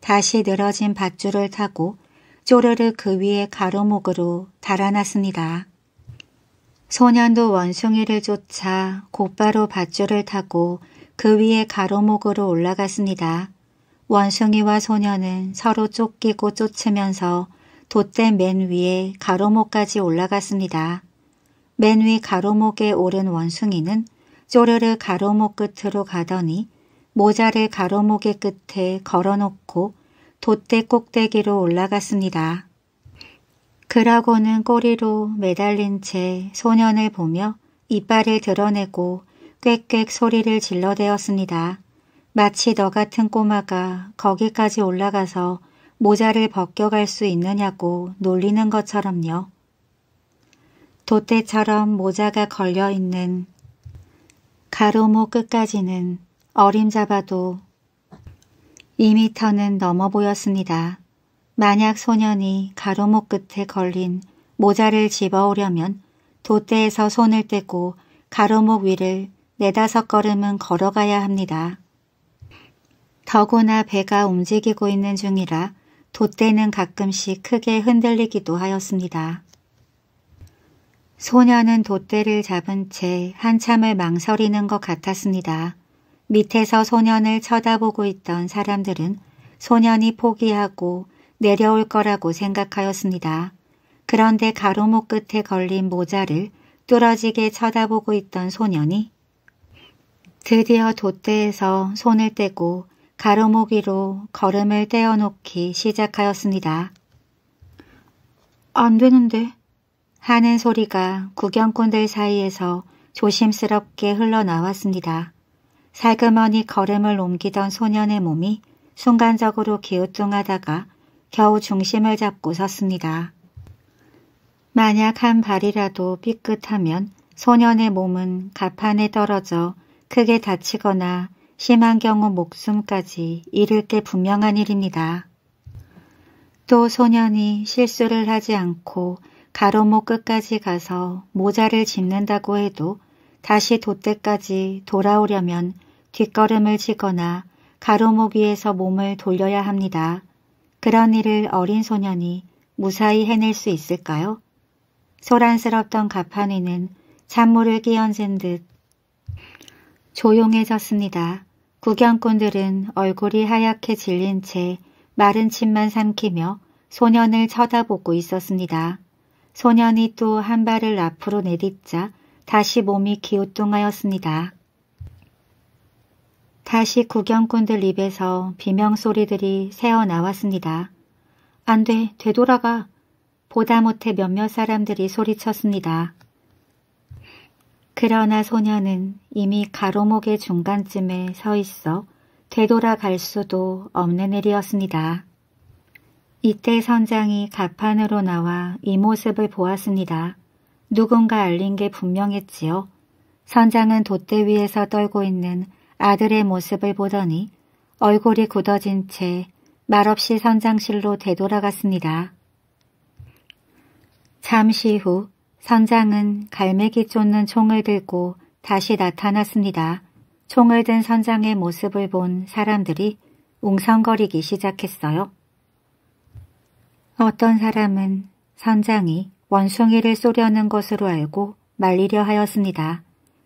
다시 늘어진 밧줄을 타고 쪼르르 그 위에 가로목으로 달아났습니다. 소년도 원숭이를 쫓아 곧바로 밧줄을 타고 그 위에 가로목으로 올라갔습니다. 원숭이와 소년은 서로 쫓기고 쫓으면서 돛대 맨 위에 가로목까지 올라갔습니다. 맨 위 가로목에 오른 원숭이는 쪼르르 가로목 끝으로 가더니 모자를 가로목의 끝에 걸어놓고 돛대 꼭대기로 올라갔습니다. 그러고는 꼬리로 매달린 채 소년을 보며 이빨을 드러내고 꽥꽥 소리를 질러대었습니다. 마치 너 같은 꼬마가 거기까지 올라가서 모자를 벗겨갈 수 있느냐고 놀리는 것처럼요. 돛대처럼 모자가 걸려있는 가로목 끝까지는 어림잡아도 2미터는 넘어 보였습니다. 만약 소년이 가로목 끝에 걸린 모자를 집어오려면 도대에서 손을 떼고 가로목 위를 네다섯 걸음은 걸어가야 합니다. 더구나 배가 움직이고 있는 중이라 돛대는 가끔씩 크게 흔들리기도 하였습니다. 소녀는 돛대를 잡은 채 한참을 망설이는 것 같았습니다. 밑에서 소년을 쳐다보고 있던 사람들은 소년이 포기하고 내려올 거라고 생각하였습니다. 그런데 가로목 끝에 걸린 모자를 뚫어지게 쳐다보고 있던 소년이 드디어 돛대에서 손을 떼고 가로목이로 걸음을 떼어놓기 시작하였습니다. 안 되는데 하는 소리가 구경꾼들 사이에서 조심스럽게 흘러나왔습니다. 살그머니 걸음을 옮기던 소년의 몸이 순간적으로 기우뚱하다가 겨우 중심을 잡고 섰습니다. 만약 한 발이라도 삐끗하면 소년의 몸은 가판에 떨어져 크게 다치거나 심한 경우 목숨까지 잃을 게 분명한 일입니다. 또 소년이 실수를 하지 않고 가로목 끝까지 가서 모자를 짚는다고 해도 다시 돛대까지 돌아오려면 뒷걸음을 치거나 가로목 위에서 몸을 돌려야 합니다. 그런 일을 어린 소년이 무사히 해낼 수 있을까요? 소란스럽던 가판 위는 찬물을 끼얹은 듯 조용해졌습니다. 구경꾼들은 얼굴이 하얗게 질린 채 마른 침만 삼키며 소년을 쳐다보고 있었습니다. 소년이 또 한 발을 앞으로 내딛자 다시 몸이 기우뚱하였습니다. 다시 구경꾼들 입에서 비명소리들이 새어나왔습니다. 안 돼, 되돌아가. 보다 못해 몇몇 사람들이 소리쳤습니다. 그러나 소녀는 이미 가로목의 중간쯤에 서 있어 되돌아갈 수도 없는 일이었습니다. 이때 선장이 가판으로 나와 이 모습을 보았습니다. 누군가 알린 게 분명했지요. 선장은 돛대 위에서 떨고 있는 아들의 모습을 보더니 얼굴이 굳어진 채 말없이 선장실로 되돌아갔습니다. 잠시 후 선장은 갈매기 쫓는 총을 들고 다시 나타났습니다. 총을 든 선장의 모습을 본 사람들이 웅성거리기 시작했어요. 어떤 사람은 선장이 원숭이를 쏘려는 것으로 알고 말리려 하였습니다.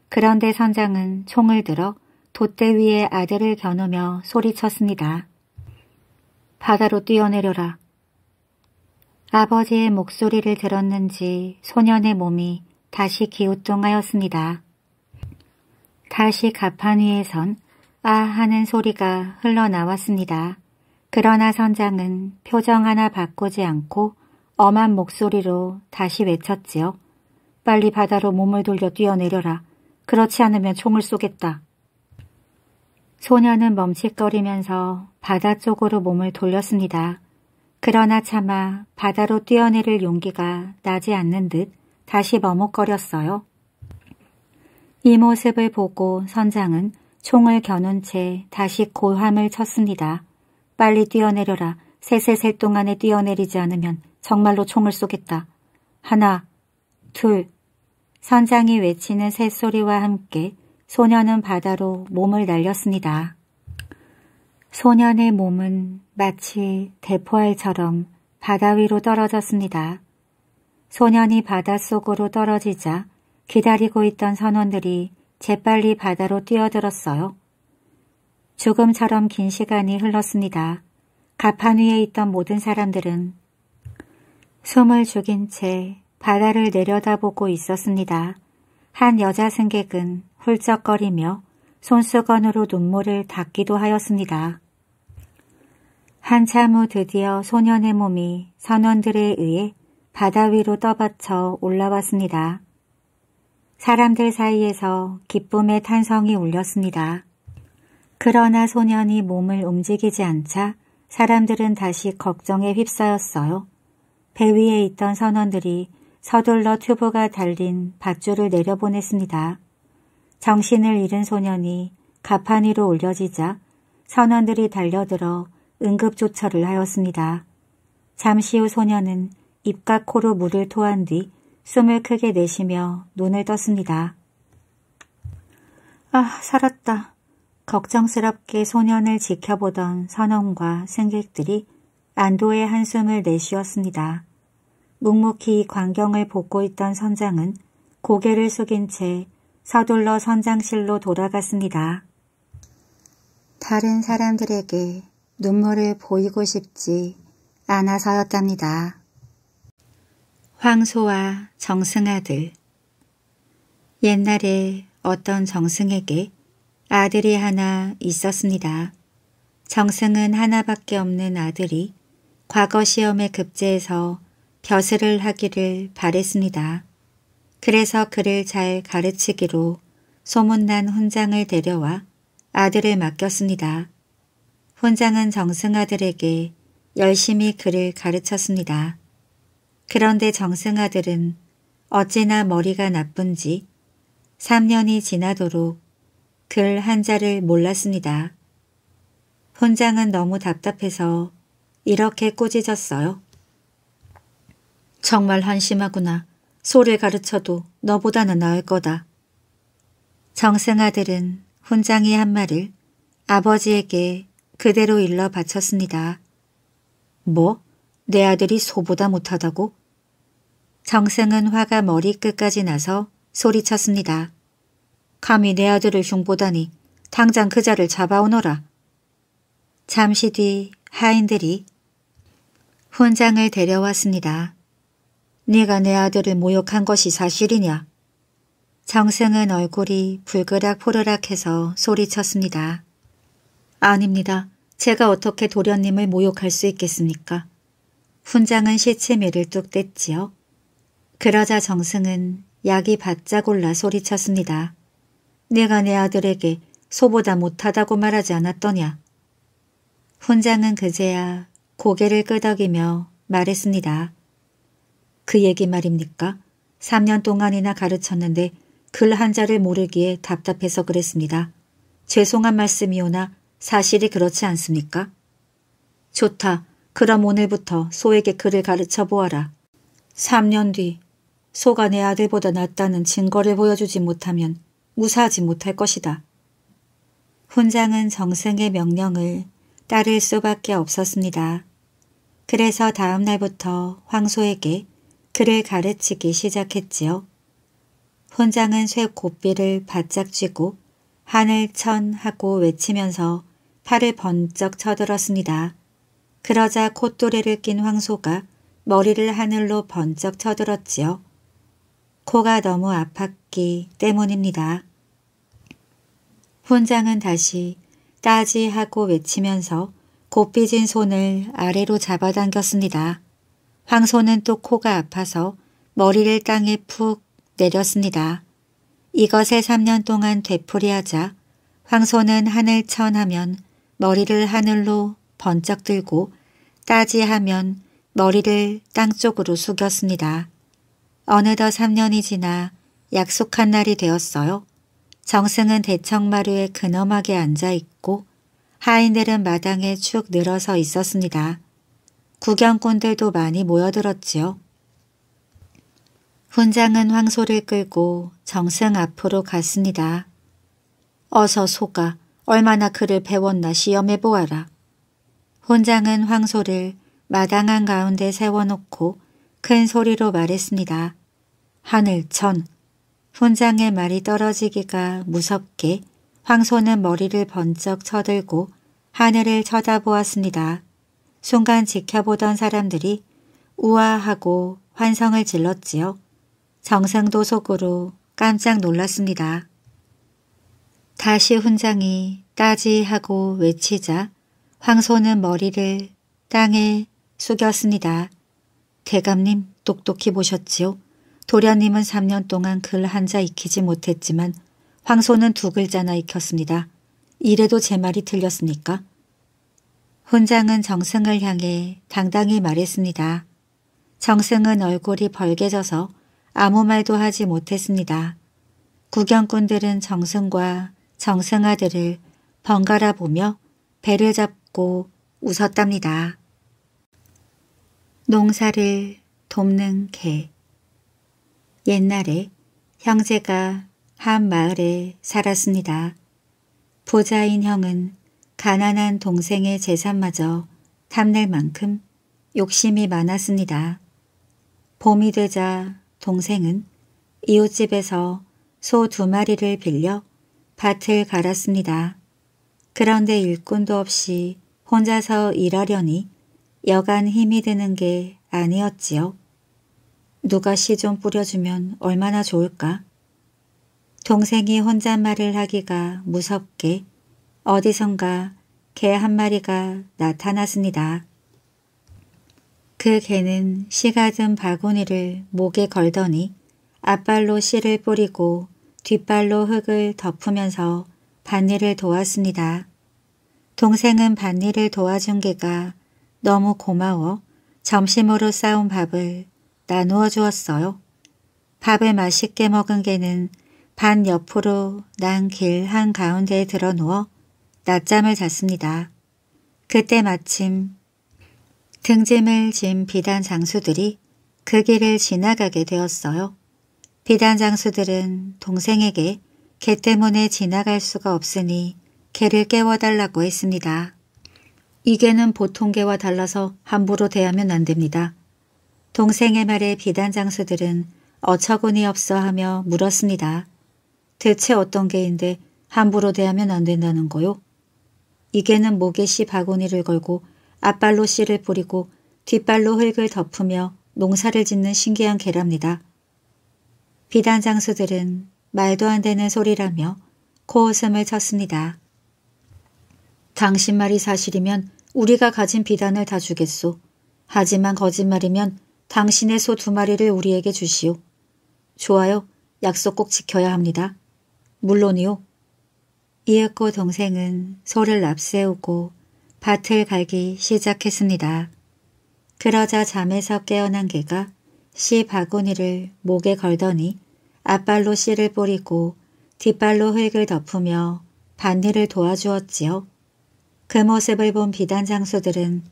그런데 선장은 총을 들어 돛대 위에 아들을 겨누며 소리쳤습니다. 바다로 뛰어내려라. 아버지의 목소리를 들었는지 소년의 몸이 다시 기우뚱하였습니다. 다시 갑판 위에선 아 하는 소리가 흘러나왔습니다. 그러나 선장은 표정 하나 바꾸지 않고 엄한 목소리로 다시 외쳤지요. 빨리 바다로 몸을 돌려 뛰어내려라. 그렇지 않으면 총을 쏘겠다. 소녀는 멈칫거리면서 바다 쪽으로 몸을 돌렸습니다. 그러나 차마 바다로 뛰어내릴 용기가 나지 않는 듯 다시 머뭇거렸어요. 이 모습을 보고 선장은 총을 겨눈 채 다시 고함을 쳤습니다. 빨리 뛰어내려라. 셋세셋 동안에 뛰어내리지 않으면 정말로 총을 쏘겠다. 하나, 둘. 선장이 외치는 새소리와 함께 소년은 바다로 몸을 날렸습니다. 소년의 몸은 마치 대포알처럼 바다 위로 떨어졌습니다. 소년이 바닷속으로 떨어지자 기다리고 있던 선원들이 재빨리 바다로 뛰어들었어요. 죽음처럼 긴 시간이 흘렀습니다. 갑판 위에 있던 모든 사람들은 숨을 죽인 채 바다를 내려다보고 있었습니다. 한 여자 승객은 훌쩍거리며 손수건으로 눈물을 닦기도 하였습니다. 한참 후 드디어 소년의 몸이 선원들에 의해 바다 위로 떠받쳐 올라왔습니다. 사람들 사이에서 기쁨의 탄성이 울렸습니다. 그러나 소년이 몸을 움직이지 않자 사람들은 다시 걱정에 휩싸였어요. 배 위에 있던 선원들이 서둘러 튜브가 달린 밧줄을 내려보냈습니다. 정신을 잃은 소년이 가판 위로 올려지자 선원들이 달려들어 응급조처를 하였습니다. 잠시 후 소년은 입과 코로 물을 토한 뒤 숨을 크게 내쉬며 눈을 떴습니다. 아, 살았다. 걱정스럽게 소년을 지켜보던 선원과 승객들이 안도의 한숨을 내쉬었습니다. 묵묵히 광경을 보고 있던 선장은 고개를 숙인 채 서둘러 선장실로 돌아갔습니다. 다른 사람들에게 눈물을 보이고 싶지 않아서였답니다. 황소와 정승아들 옛날에 어떤 정승에게 아들이 하나 있었습니다. 정승은 하나밖에 없는 아들이 과거 시험에 급제해서 벼슬을 하기를 바랬습니다. 그래서 그를 잘 가르치기로 소문난 혼장을 데려와 아들을 맡겼습니다. 혼장은 정승아들에게 열심히 그를 가르쳤습니다. 그런데 정승아들은 어찌나 머리가 나쁜지 3년이 지나도록 글 한자를 몰랐습니다. 혼장은 너무 답답해서 이렇게 꼬지졌어요. 정말 한심하구나. 소를 가르쳐도 너보다는 나을 거다. 정승아들은 훈장의 한 말을 아버지에게 그대로 일러 바쳤습니다. 뭐? 내 아들이 소보다 못하다고? 정승은 화가 머리끝까지 나서 소리쳤습니다. 감히 내 아들을 흉보다니 당장 그 자를 잡아오너라. 잠시 뒤 하인들이 훈장을 데려왔습니다. 네가 내 아들을 모욕한 것이 사실이냐? 정승은 얼굴이 불그락 포르락해서 소리쳤습니다. 아닙니다. 제가 어떻게 도련님을 모욕할 수 있겠습니까? 훈장은 시치미를 뚝 뗐지요. 그러자 정승은 약이 바짝 올라 소리쳤습니다. 내가 내 아들에게 소보다 못하다고 말하지 않았더냐. 훈장은 그제야 고개를 끄덕이며 말했습니다. 그 얘기 말입니까? 3년 동안이나 가르쳤는데 글 한자를 모르기에 답답해서 그랬습니다. 죄송한 말씀이오나 사실이 그렇지 않습니까? 좋다. 그럼 오늘부터 소에게 글을 가르쳐 보아라. 3년 뒤 소가 내 아들보다 낫다는 증거를 보여주지 못하면 무사하지 못할 것이다. 훈장은 정승의 명령을 따를 수밖에 없었습니다. 그래서 다음 날부터 황소에게 그를 가르치기 시작했지요. 훈장은 쇠 고삐를 바짝 쥐고 하늘천 하고 외치면서 팔을 번쩍 쳐들었습니다. 그러자 콧도리를 낀 황소가 머리를 하늘로 번쩍 쳐들었지요. 코가 너무 아팠기 때문입니다. 훈장은 다시 따지하고 외치면서 곱삐진 손을 아래로 잡아당겼습니다. 황소는 또 코가 아파서 머리를 땅에 푹 내렸습니다. 이것에 3년 동안 되풀이하자 황소는 하늘천하면 머리를 하늘로 번쩍 들고 따지하면 머리를 땅쪽으로 숙였습니다. 어느덧 3년이 지나 약속한 날이 되었어요. 정승은 대청마루에 근엄하게 앉아있고 하인들은 마당에 축 늘어서 있었습니다. 구경꾼들도 많이 모여들었지요. 훈장은 황소를 끌고 정승 앞으로 갔습니다. 어서 속아 얼마나 그를 배웠나 시험해보아라. 훈장은 황소를 마당 한 가운데 세워놓고 큰 소리로 말했습니다. 하늘천! 훈장의 말이 떨어지기가 무섭게 황소는 머리를 번쩍 쳐들고 하늘을 쳐다보았습니다. 순간 지켜보던 사람들이 우아하고 환성을 질렀지요. 정상도 속으로 깜짝 놀랐습니다. 다시 훈장이 따지하고 외치자 황소는 머리를 땅에 숙였습니다. 대감님 똑똑히 보셨지요. 도련님은 3년 동안 글 한자 익히지 못했지만 황소는 두 글자나 익혔습니다. 이래도 제 말이 틀렸습니까? 훈장은 정승을 향해 당당히 말했습니다. 정승은 얼굴이 벌개져서 아무 말도 하지 못했습니다. 구경꾼들은 정승과 정승아들을 번갈아 보며 배를 잡고 웃었답니다. 농사를 돕는 개 옛날에 형제가 한 마을에 살았습니다. 부자인 형은 가난한 동생의 재산마저 탐낼 만큼 욕심이 많았습니다. 봄이 되자 동생은 이웃집에서 소 두 마리를 빌려 밭을 갈았습니다. 그런데 일꾼도 없이 혼자서 일하려니 여간 힘이 드는 게 아니었지요. 누가 시 좀 뿌려주면 얼마나 좋을까? 동생이 혼잣말을 하기가 무섭게 어디선가 개 한 마리가 나타났습니다. 그 개는 씨가 든 바구니를 목에 걸더니 앞발로 씨를 뿌리고 뒷발로 흙을 덮으면서 반일을 도왔습니다. 동생은 반일을 도와준 개가 너무 고마워 점심으로 싸온 밥을 나누어 주었어요. 밥을 맛있게 먹은 개는 반 옆으로 난 길 한가운데에 들어 누워 낮잠을 잤습니다. 그때 마침 등짐을 진 비단 장수들이 그 길을 지나가게 되었어요. 비단 장수들은 동생에게 개 때문에 지나갈 수가 없으니 개를 깨워달라고 했습니다. 이 개는 보통 개와 달라서 함부로 대하면 안 됩니다. 동생의 말에 비단 장수들은 어처구니 없어 하며 물었습니다. 대체 어떤 개인데 함부로 대하면 안 된다는 거요? 이개는 목에 씨 바구니를 걸고 앞발로 씨를 뿌리고 뒷발로 흙을 덮으며 농사를 짓는 신기한 개랍니다. 비단 장수들은 말도 안 되는 소리라며 코웃음을 쳤습니다. 당신 말이 사실이면 우리가 가진 비단을 다 주겠소. 하지만 거짓말이면 당신의 소 두 마리를 우리에게 주시오. 좋아요. 약속 꼭 지켜야 합니다. 물론이요. 이윽고 동생은 소를 납세우고 밭을 갈기 시작했습니다. 그러자 잠에서 깨어난 개가 씨 바구니를 목에 걸더니 앞발로 씨를 뿌리고 뒷발로 흙을 덮으며 반일을 도와주었지요. 그 모습을 본 비단 장수들은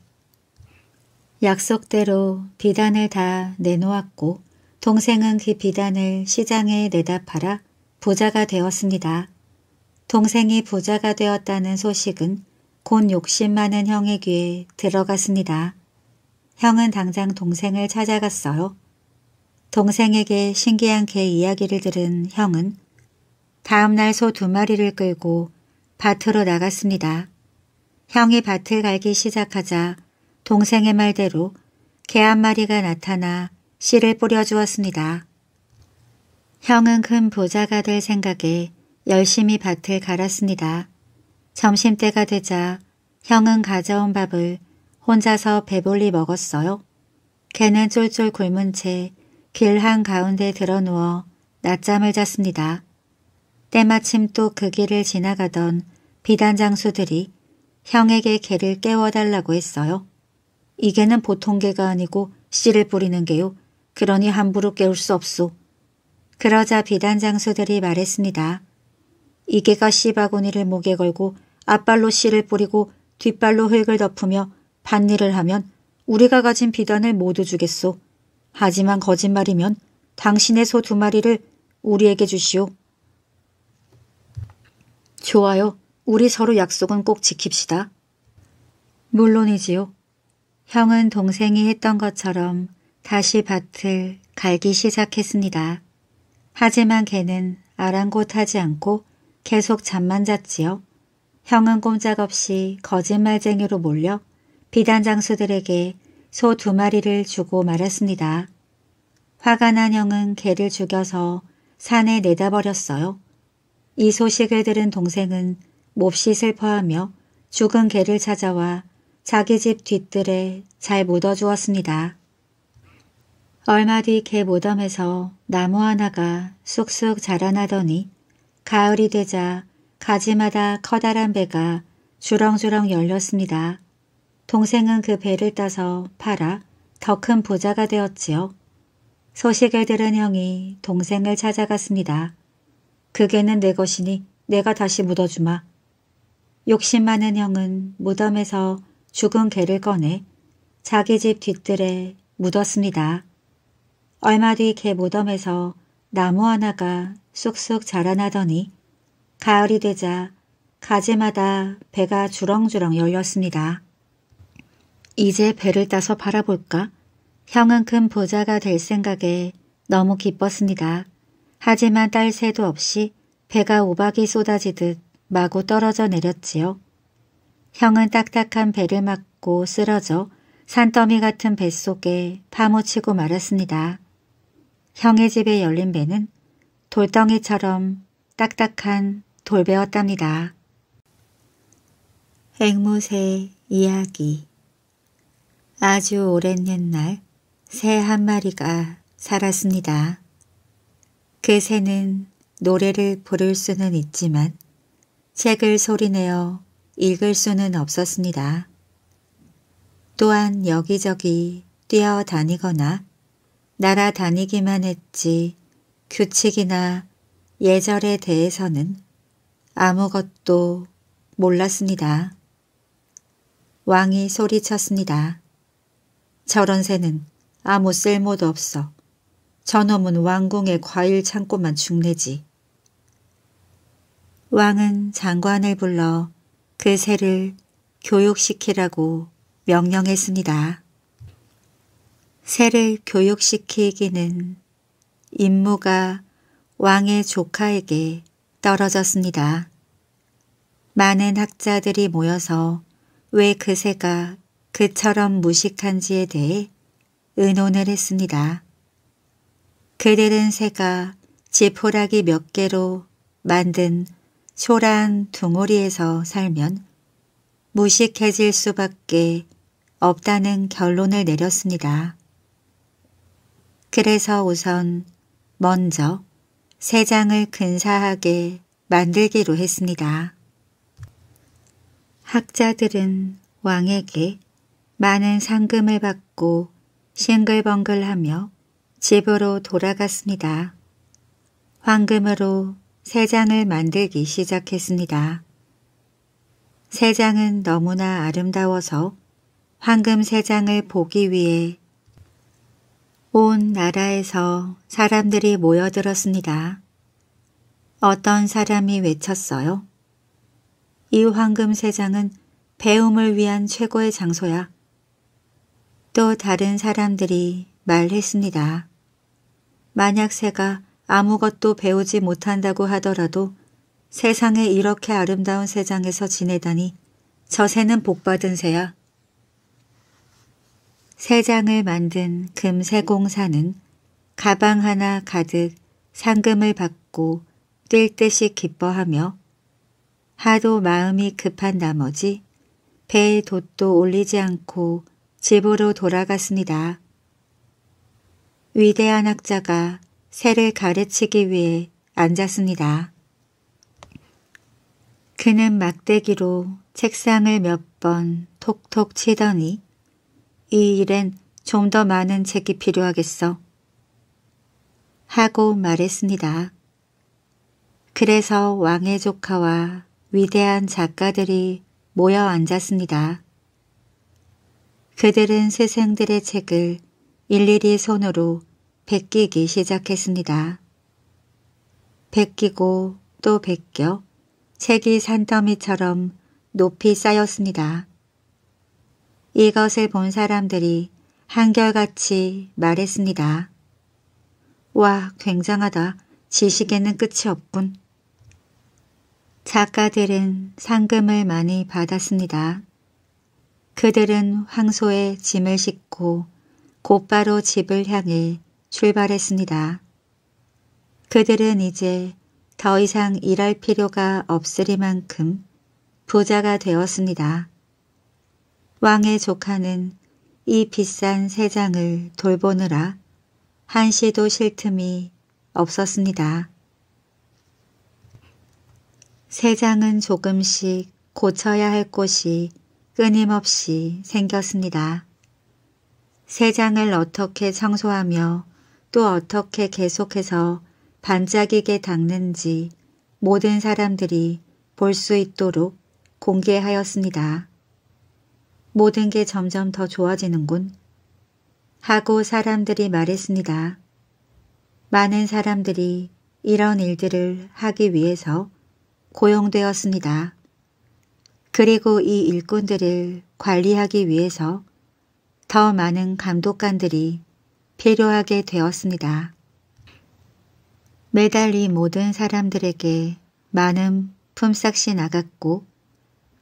약속대로 비단을 다 내놓았고 동생은 그 비단을 시장에 내다 팔아 부자가 되었습니다. 동생이 부자가 되었다는 소식은 곧 욕심 많은 형의 귀에 들어갔습니다. 형은 당장 동생을 찾아갔어요. 동생에게 신기한 개 이야기를 들은 형은 다음날 소 두 마리를 끌고 밭으로 나갔습니다. 형이 밭을 갈기 시작하자 동생의 말대로 개 한 마리가 나타나 씨를 뿌려주었습니다. 형은 큰 부자가 될 생각에 열심히 밭을 갈았습니다. 점심때가 되자 형은 가져온 밥을 혼자서 배불리 먹었어요. 개는 쫄쫄 굶은 채 길 한가운데 드러누워 낮잠을 잤습니다. 때마침 또 그 길을 지나가던 비단장수들이 형에게 개를 깨워달라고 했어요. 이 개는 보통 개가 아니고 씨를 뿌리는 개요. 그러니 함부로 깨울 수 없소. 그러자 비단장수들이 말했습니다. 이개가 씨바구니를 목에 걸고 앞발로 씨를 뿌리고 뒷발로 흙을 덮으며 반일을 하면 우리가 가진 비단을 모두 주겠소. 하지만 거짓말이면 당신의 소 두 마리를 우리에게 주시오. 좋아요. 우리 서로 약속은 꼭 지킵시다. 물론이지요. 형은 동생이 했던 것처럼 다시 밭을 갈기 시작했습니다. 하지만 개는 아랑곳하지 않고 계속 잠만 잤지요. 형은 꼼짝없이 거짓말쟁이로 몰려 비단 장수들에게 소 두 마리를 주고 말았습니다. 화가 난 형은 개를 죽여서 산에 내다버렸어요. 이 소식을 들은 동생은 몹시 슬퍼하며 죽은 개를 찾아와 자기 집뒤뜰에잘 묻어주었습니다. 얼마 뒤 개 무덤에서 나무 하나가 쑥쑥 자라나더니 가을이 되자 가지마다 커다란 배가 주렁주렁 열렸습니다. 동생은 그 배를 따서 팔아 더 큰 부자가 되었지요. 소식을 들은 형이 동생을 찾아갔습니다. 그게는 내 것이니 내가 다시 묻어주마. 욕심 많은 형은 무덤에서 죽은 개를 꺼내 자기 집 뒤뜰에 묻었습니다. 얼마 뒤 개 무덤에서 나무 하나가 쑥쑥 자라나더니 가을이 되자 가지마다 배가 주렁주렁 열렸습니다. 이제 배를 따서 바라볼까? 형은 큰 부자가 될 생각에 너무 기뻤습니다. 하지만 딸 새도 없이 배가 우박이 쏟아지듯 마구 떨어져 내렸지요. 형은 딱딱한 배를 맞고 쓰러져 산더미 같은 뱃속에 파묻히고 말았습니다. 형의 집에 열린 배는 돌덩이처럼 딱딱한 돌배였답니다. 앵무새 이야기 아주 오랜 옛날 새 한 마리가 살았습니다. 그 새는 노래를 부를 수는 있지만 책을 소리내어 읽을 수는 없었습니다. 또한 여기저기 뛰어다니거나 날아다니기만 했지 규칙이나 예절에 대해서는 아무것도 몰랐습니다. 왕이 소리쳤습니다. 저런 새는 아무 쓸모도 없어. 저놈은 왕궁의 과일 창고만 죽내지. 왕은 장관을 불러 그 새를 교육시키라고 명령했습니다. 새를 교육시키기는 임무가 왕의 조카에게 떨어졌습니다. 많은 학자들이 모여서 왜 그 새가 그처럼 무식한지에 대해 의논을 했습니다. 그들은 새가 지푸라기 몇 개로 만든 초란 둥오리에서 살면 무식해질 수밖에 없다는 결론을 내렸습니다. 그래서 우선 먼저 세 장을 근사하게 만들기로 했습니다. 학자들은 왕에게 많은 상금을 받고 싱글벙글하며 집으로 돌아갔습니다. 황금으로 세 장을 만들기 시작했습니다. 세 장은 너무나 아름다워서 황금 세 장을 보기 위해 온 나라에서 사람들이 모여들었습니다. 어떤 사람이 외쳤어요. 이 황금 세장은 배움을 위한 최고의 장소야. 또 다른 사람들이 말했습니다. 만약 새가 아무것도 배우지 못한다고 하더라도 세상에 이렇게 아름다운 세상에서 지내다니 저 새는 복받은 새야. 세 장을 만든 금세공사는 가방 하나 가득 상금을 받고 뛸 듯이 기뻐하며 하도 마음이 급한 나머지 배에 돛도 올리지 않고 집으로 돌아갔습니다. 위대한 학자가 새를 가르치기 위해 앉았습니다. 그는 막대기로 책상을 몇 번 톡톡 치더니 이 일엔 좀 더 많은 책이 필요하겠어. 하고 말했습니다. 그래서 왕의 조카와 위대한 작가들이 모여 앉았습니다. 그들은 세생들의 책을 일일이 손으로 베끼기 시작했습니다. 베끼고 또 베껴 책이 산더미처럼 높이 쌓였습니다. 이것을 본 사람들이 한결같이 말했습니다. 와, 굉장하다. 지식에는 끝이 없군. 작가들은 상금을 많이 받았습니다. 그들은 황소에 짐을 싣고 곧바로 집을 향해 출발했습니다. 그들은 이제 더 이상 일할 필요가 없으리만큼 부자가 되었습니다. 왕의 조카는 이 비싼 세장을 돌보느라 한시도 쉴 틈이 없었습니다. 세장은 조금씩 고쳐야 할 곳이 끊임없이 생겼습니다. 세장을 어떻게 청소하며 또 어떻게 계속해서 반짝이게 닦는지 모든 사람들이 볼 수 있도록 공개하였습니다. 모든 게 점점 더 좋아지는군. 하고 사람들이 말했습니다. 많은 사람들이 이런 일들을 하기 위해서 고용되었습니다. 그리고 이 일꾼들을 관리하기 위해서 더 많은 감독관들이 필요하게 되었습니다. 매달 이 모든 사람들에게 많은 품삯이 나갔고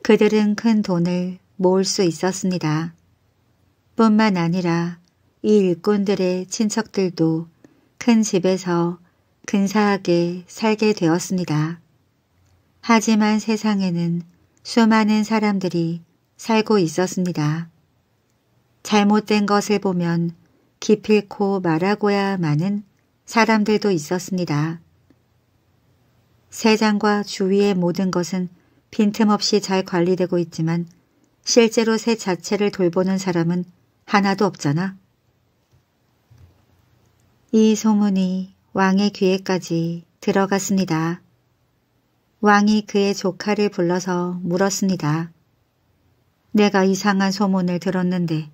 그들은 큰 돈을 모을 수 있었습니다. 뿐만 아니라 이 일꾼들의 친척들도 큰 집에서 근사하게 살게 되었습니다. 하지만 세상에는 수많은 사람들이 살고 있었습니다. 잘못된 것을 보면 기필코 말하고야 많은 사람들도 있었습니다. 세상과 주위의 모든 것은 빈틈없이 잘 관리되고 있지만 실제로 새 자체를 돌보는 사람은 하나도 없잖아. 이 소문이 왕의 귀에까지 들어갔습니다. 왕이 그의 조카를 불러서 물었습니다. 내가 이상한 소문을 들었는데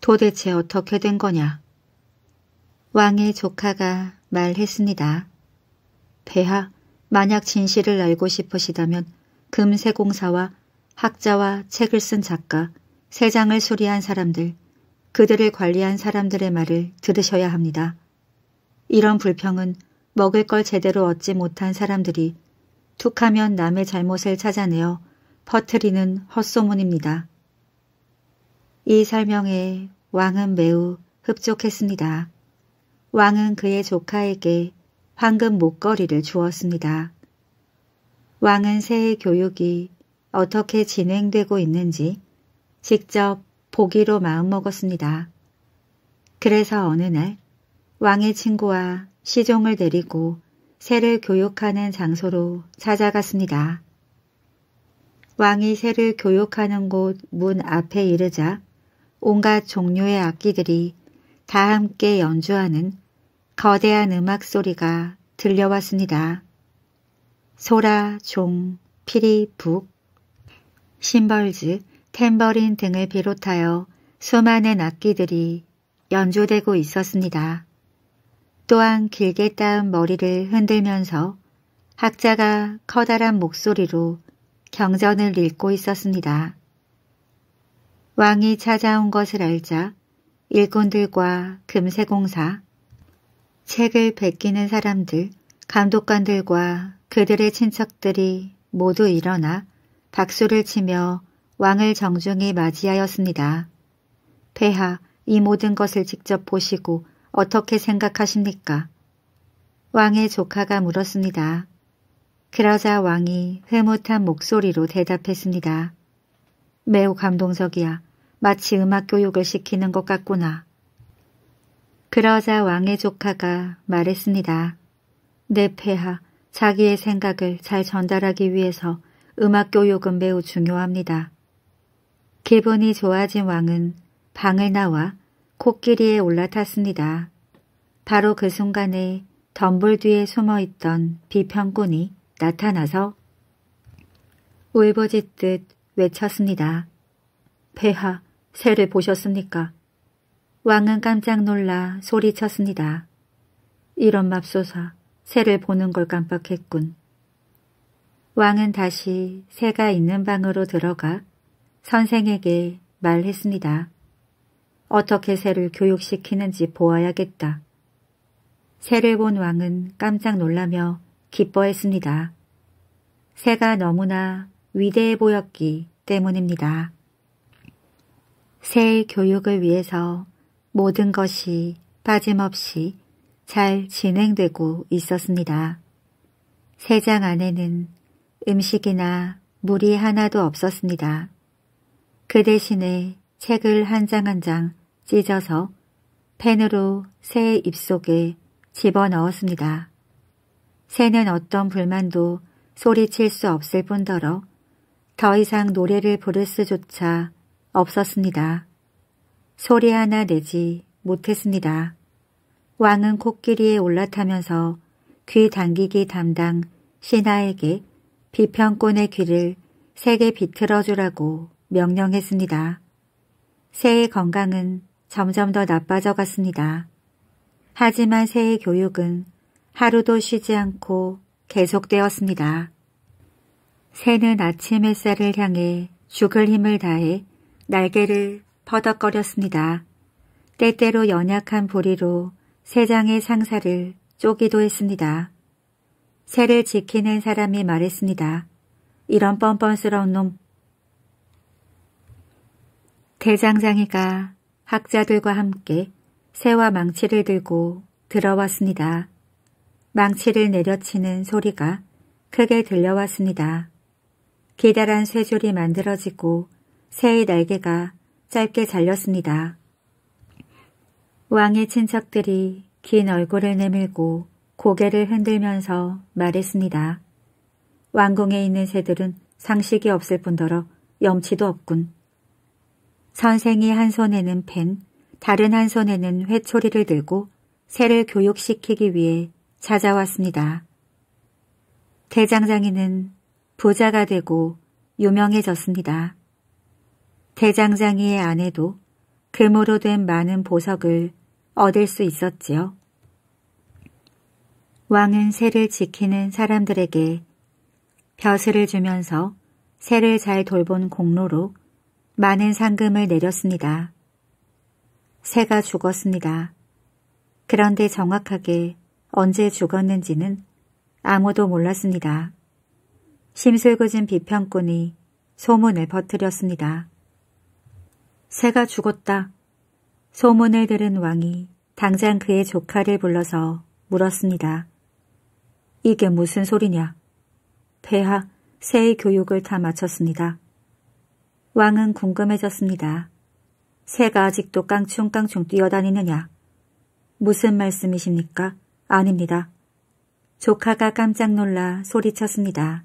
도대체 어떻게 된 거냐? 왕의 조카가 말했습니다. 배하, 만약 진실을 알고 싶으시다면 금세공사와 학자와 책을 쓴 작가, 세장을 수리한 사람들, 그들을 관리한 사람들의 말을 들으셔야 합니다. 이런 불평은 먹을 걸 제대로 얻지 못한 사람들이 툭하면 남의 잘못을 찾아내어 퍼트리는 헛소문입니다. 이 설명에 왕은 매우 흡족했습니다. 왕은 그의 조카에게 황금 목걸이를 주었습니다. 왕은 새의 교육이 어떻게 진행되고 있는지 직접 보기로 마음먹었습니다. 그래서 어느 날 왕의 친구와 시종을 데리고 새를 교육하는 장소로 찾아갔습니다. 왕이 새를 교육하는 곳 문 앞에 이르자 온갖 종류의 악기들이 다 함께 연주하는 거대한 음악 소리가 들려왔습니다. 소라, 종, 피리, 북, 심벌즈, 탬버린 등을 비롯하여 수많은 악기들이 연주되고 있었습니다. 또한 길게 따은 머리를 흔들면서 학자가 커다란 목소리로 경전을 읽고 있었습니다. 왕이 찾아온 것을 알자 일꾼들과 금세공사, 책을 베끼는 사람들, 감독관들과 그들의 친척들이 모두 일어나 박수를 치며 왕을 정중히 맞이하였습니다. 폐하, 이 모든 것을 직접 보시고 어떻게 생각하십니까? 왕의 조카가 물었습니다. 그러자 왕이 흐뭇한 목소리로 대답했습니다. 매우 감동적이야. 마치 음악 교육을 시키는 것 같구나. 그러자 왕의 조카가 말했습니다. 내 네, 폐하, 자기의 생각을 잘 전달하기 위해서 음악 교육은 매우 중요합니다. 기분이 좋아진 왕은 방을 나와 코끼리에 올라탔습니다. 바로 그 순간에 덤불 뒤에 숨어있던 비평꾼이 나타나서 울버짓듯 외쳤습니다. 폐하, 새를 보셨습니까? 왕은 깜짝 놀라 소리쳤습니다. 이런 맙소사, 새를 보는 걸 깜빡했군. 왕은 다시 새가 있는 방으로 들어가 선생에게 말했습니다. 어떻게 새를 교육시키는지 보아야겠다. 새를 본 왕은 깜짝 놀라며 기뻐했습니다. 새가 너무나 위대해 보였기 때문입니다. 새의 교육을 위해서 모든 것이 빠짐없이 잘 진행되고 있었습니다. 새장 안에는 음식이나 물이 하나도 없었습니다. 그 대신에 책을 한 장 한 장 찢어서 펜으로 새의 입속에 집어넣었습니다. 새는 어떤 불만도 소리칠 수 없을 뿐더러 더 이상 노래를 부를 수조차 없었습니다. 소리 하나 내지 못했습니다. 왕은 코끼리에 올라타면서 귀 당기기 담당 신하에게 비평꾼의 귀를 세게 비틀어주라고 명령했습니다. 새의 건강은 점점 더 나빠져갔습니다. 하지만 새의 교육은 하루도 쉬지 않고 계속되었습니다. 새는 아침 햇살을 향해 죽을 힘을 다해 날개를 퍼덕거렸습니다. 때때로 연약한 부리로 새장의 상사를 쪼기도 했습니다. 새를 지키는 사람이 말했습니다. 이런 뻔뻔스러운 놈. 대장장이가 학자들과 함께 새와 망치를 들고 들어왔습니다. 망치를 내려치는 소리가 크게 들려왔습니다. 기다란 쇠줄이 만들어지고 새의 날개가 짧게 잘렸습니다. 왕의 친척들이 긴 얼굴을 내밀고 고개를 흔들면서 말했습니다. 왕궁에 있는 새들은 상식이 없을 뿐더러 염치도 없군. 선생이 한 손에는 펜, 다른 한 손에는 회초리를 들고 새를 교육시키기 위해 찾아왔습니다. 대장장이는 부자가 되고 유명해졌습니다. 대장장이의 아내도 금으로 된 많은 보석을 얻을 수 있었지요. 왕은 새를 지키는 사람들에게 벼슬을 주면서 새를 잘 돌본 공로로 많은 상금을 내렸습니다. 새가 죽었습니다. 그런데 정확하게 언제 죽었는지는 아무도 몰랐습니다. 심술궂은 비평꾼이 소문을 퍼뜨렸습니다. 새가 죽었다. 소문을 들은 왕이 당장 그의 조카를 불러서 물었습니다. 이게 무슨 소리냐. 폐하, 새의 교육을 다 마쳤습니다. 왕은 궁금해졌습니다. 새가 아직도 깡충깡충 뛰어다니느냐. 무슨 말씀이십니까? 아닙니다. 조카가 깜짝 놀라 소리쳤습니다.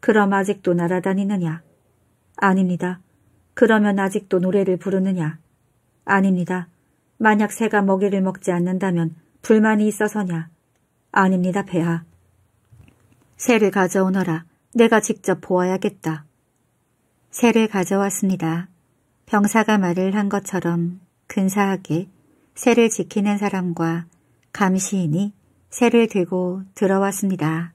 그럼 아직도 날아다니느냐? 아닙니다. 그러면 아직도 노래를 부르느냐? 아닙니다. 만약 새가 먹이를 먹지 않는다면 불만이 있어서냐? 아닙니다, 배하 새를 가져오너라. 내가 직접 보아야겠다. 새를 가져왔습니다. 병사가 말을 한 것처럼 근사하게 새를 지키는 사람과 감시인이 새를 들고 들어왔습니다.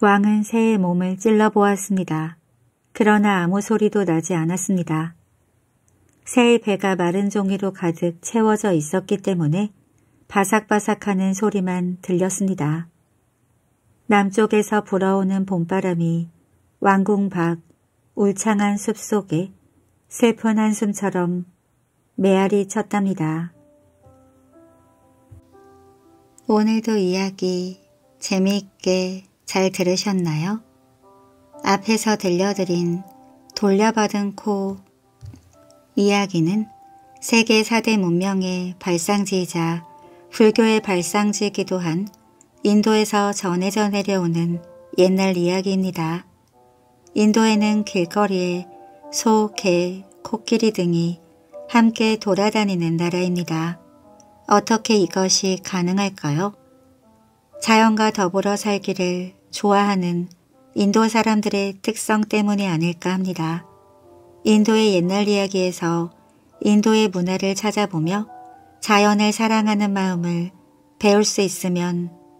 왕은 새의 몸을 찔러보았습니다. 그러나 아무 소리도 나지 않았습니다. 새의 배가 마른 종이로 가득 채워져 있었기 때문에 바삭바삭하는 소리만 들렸습니다. 남쪽에서 불어오는 봄바람이 왕궁 밖 울창한 숲속에 슬픈 한숨처럼 메아리 쳤답니다. 오늘도 이야기 재미있게 잘 들으셨나요? 앞에서 들려드린 돌려받은 코 이야기는 세계 4대 문명의 발상지이자 불교의 발상지이기도 한 인도에서 전해져 내려오는 옛날 이야기입니다. 인도에는 길거리에 소, 개, 코끼리 등이 함께 돌아다니는 나라입니다. 어떻게 이것이 가능할까요? 자연과 더불어 살기를 좋아하는 인도 사람들의 특성 때문이 아닐까 합니다. 인도의 옛날 이야기에서 인도의 문화를 찾아보며 자연을 사랑하는 마음을 배울 수 있으면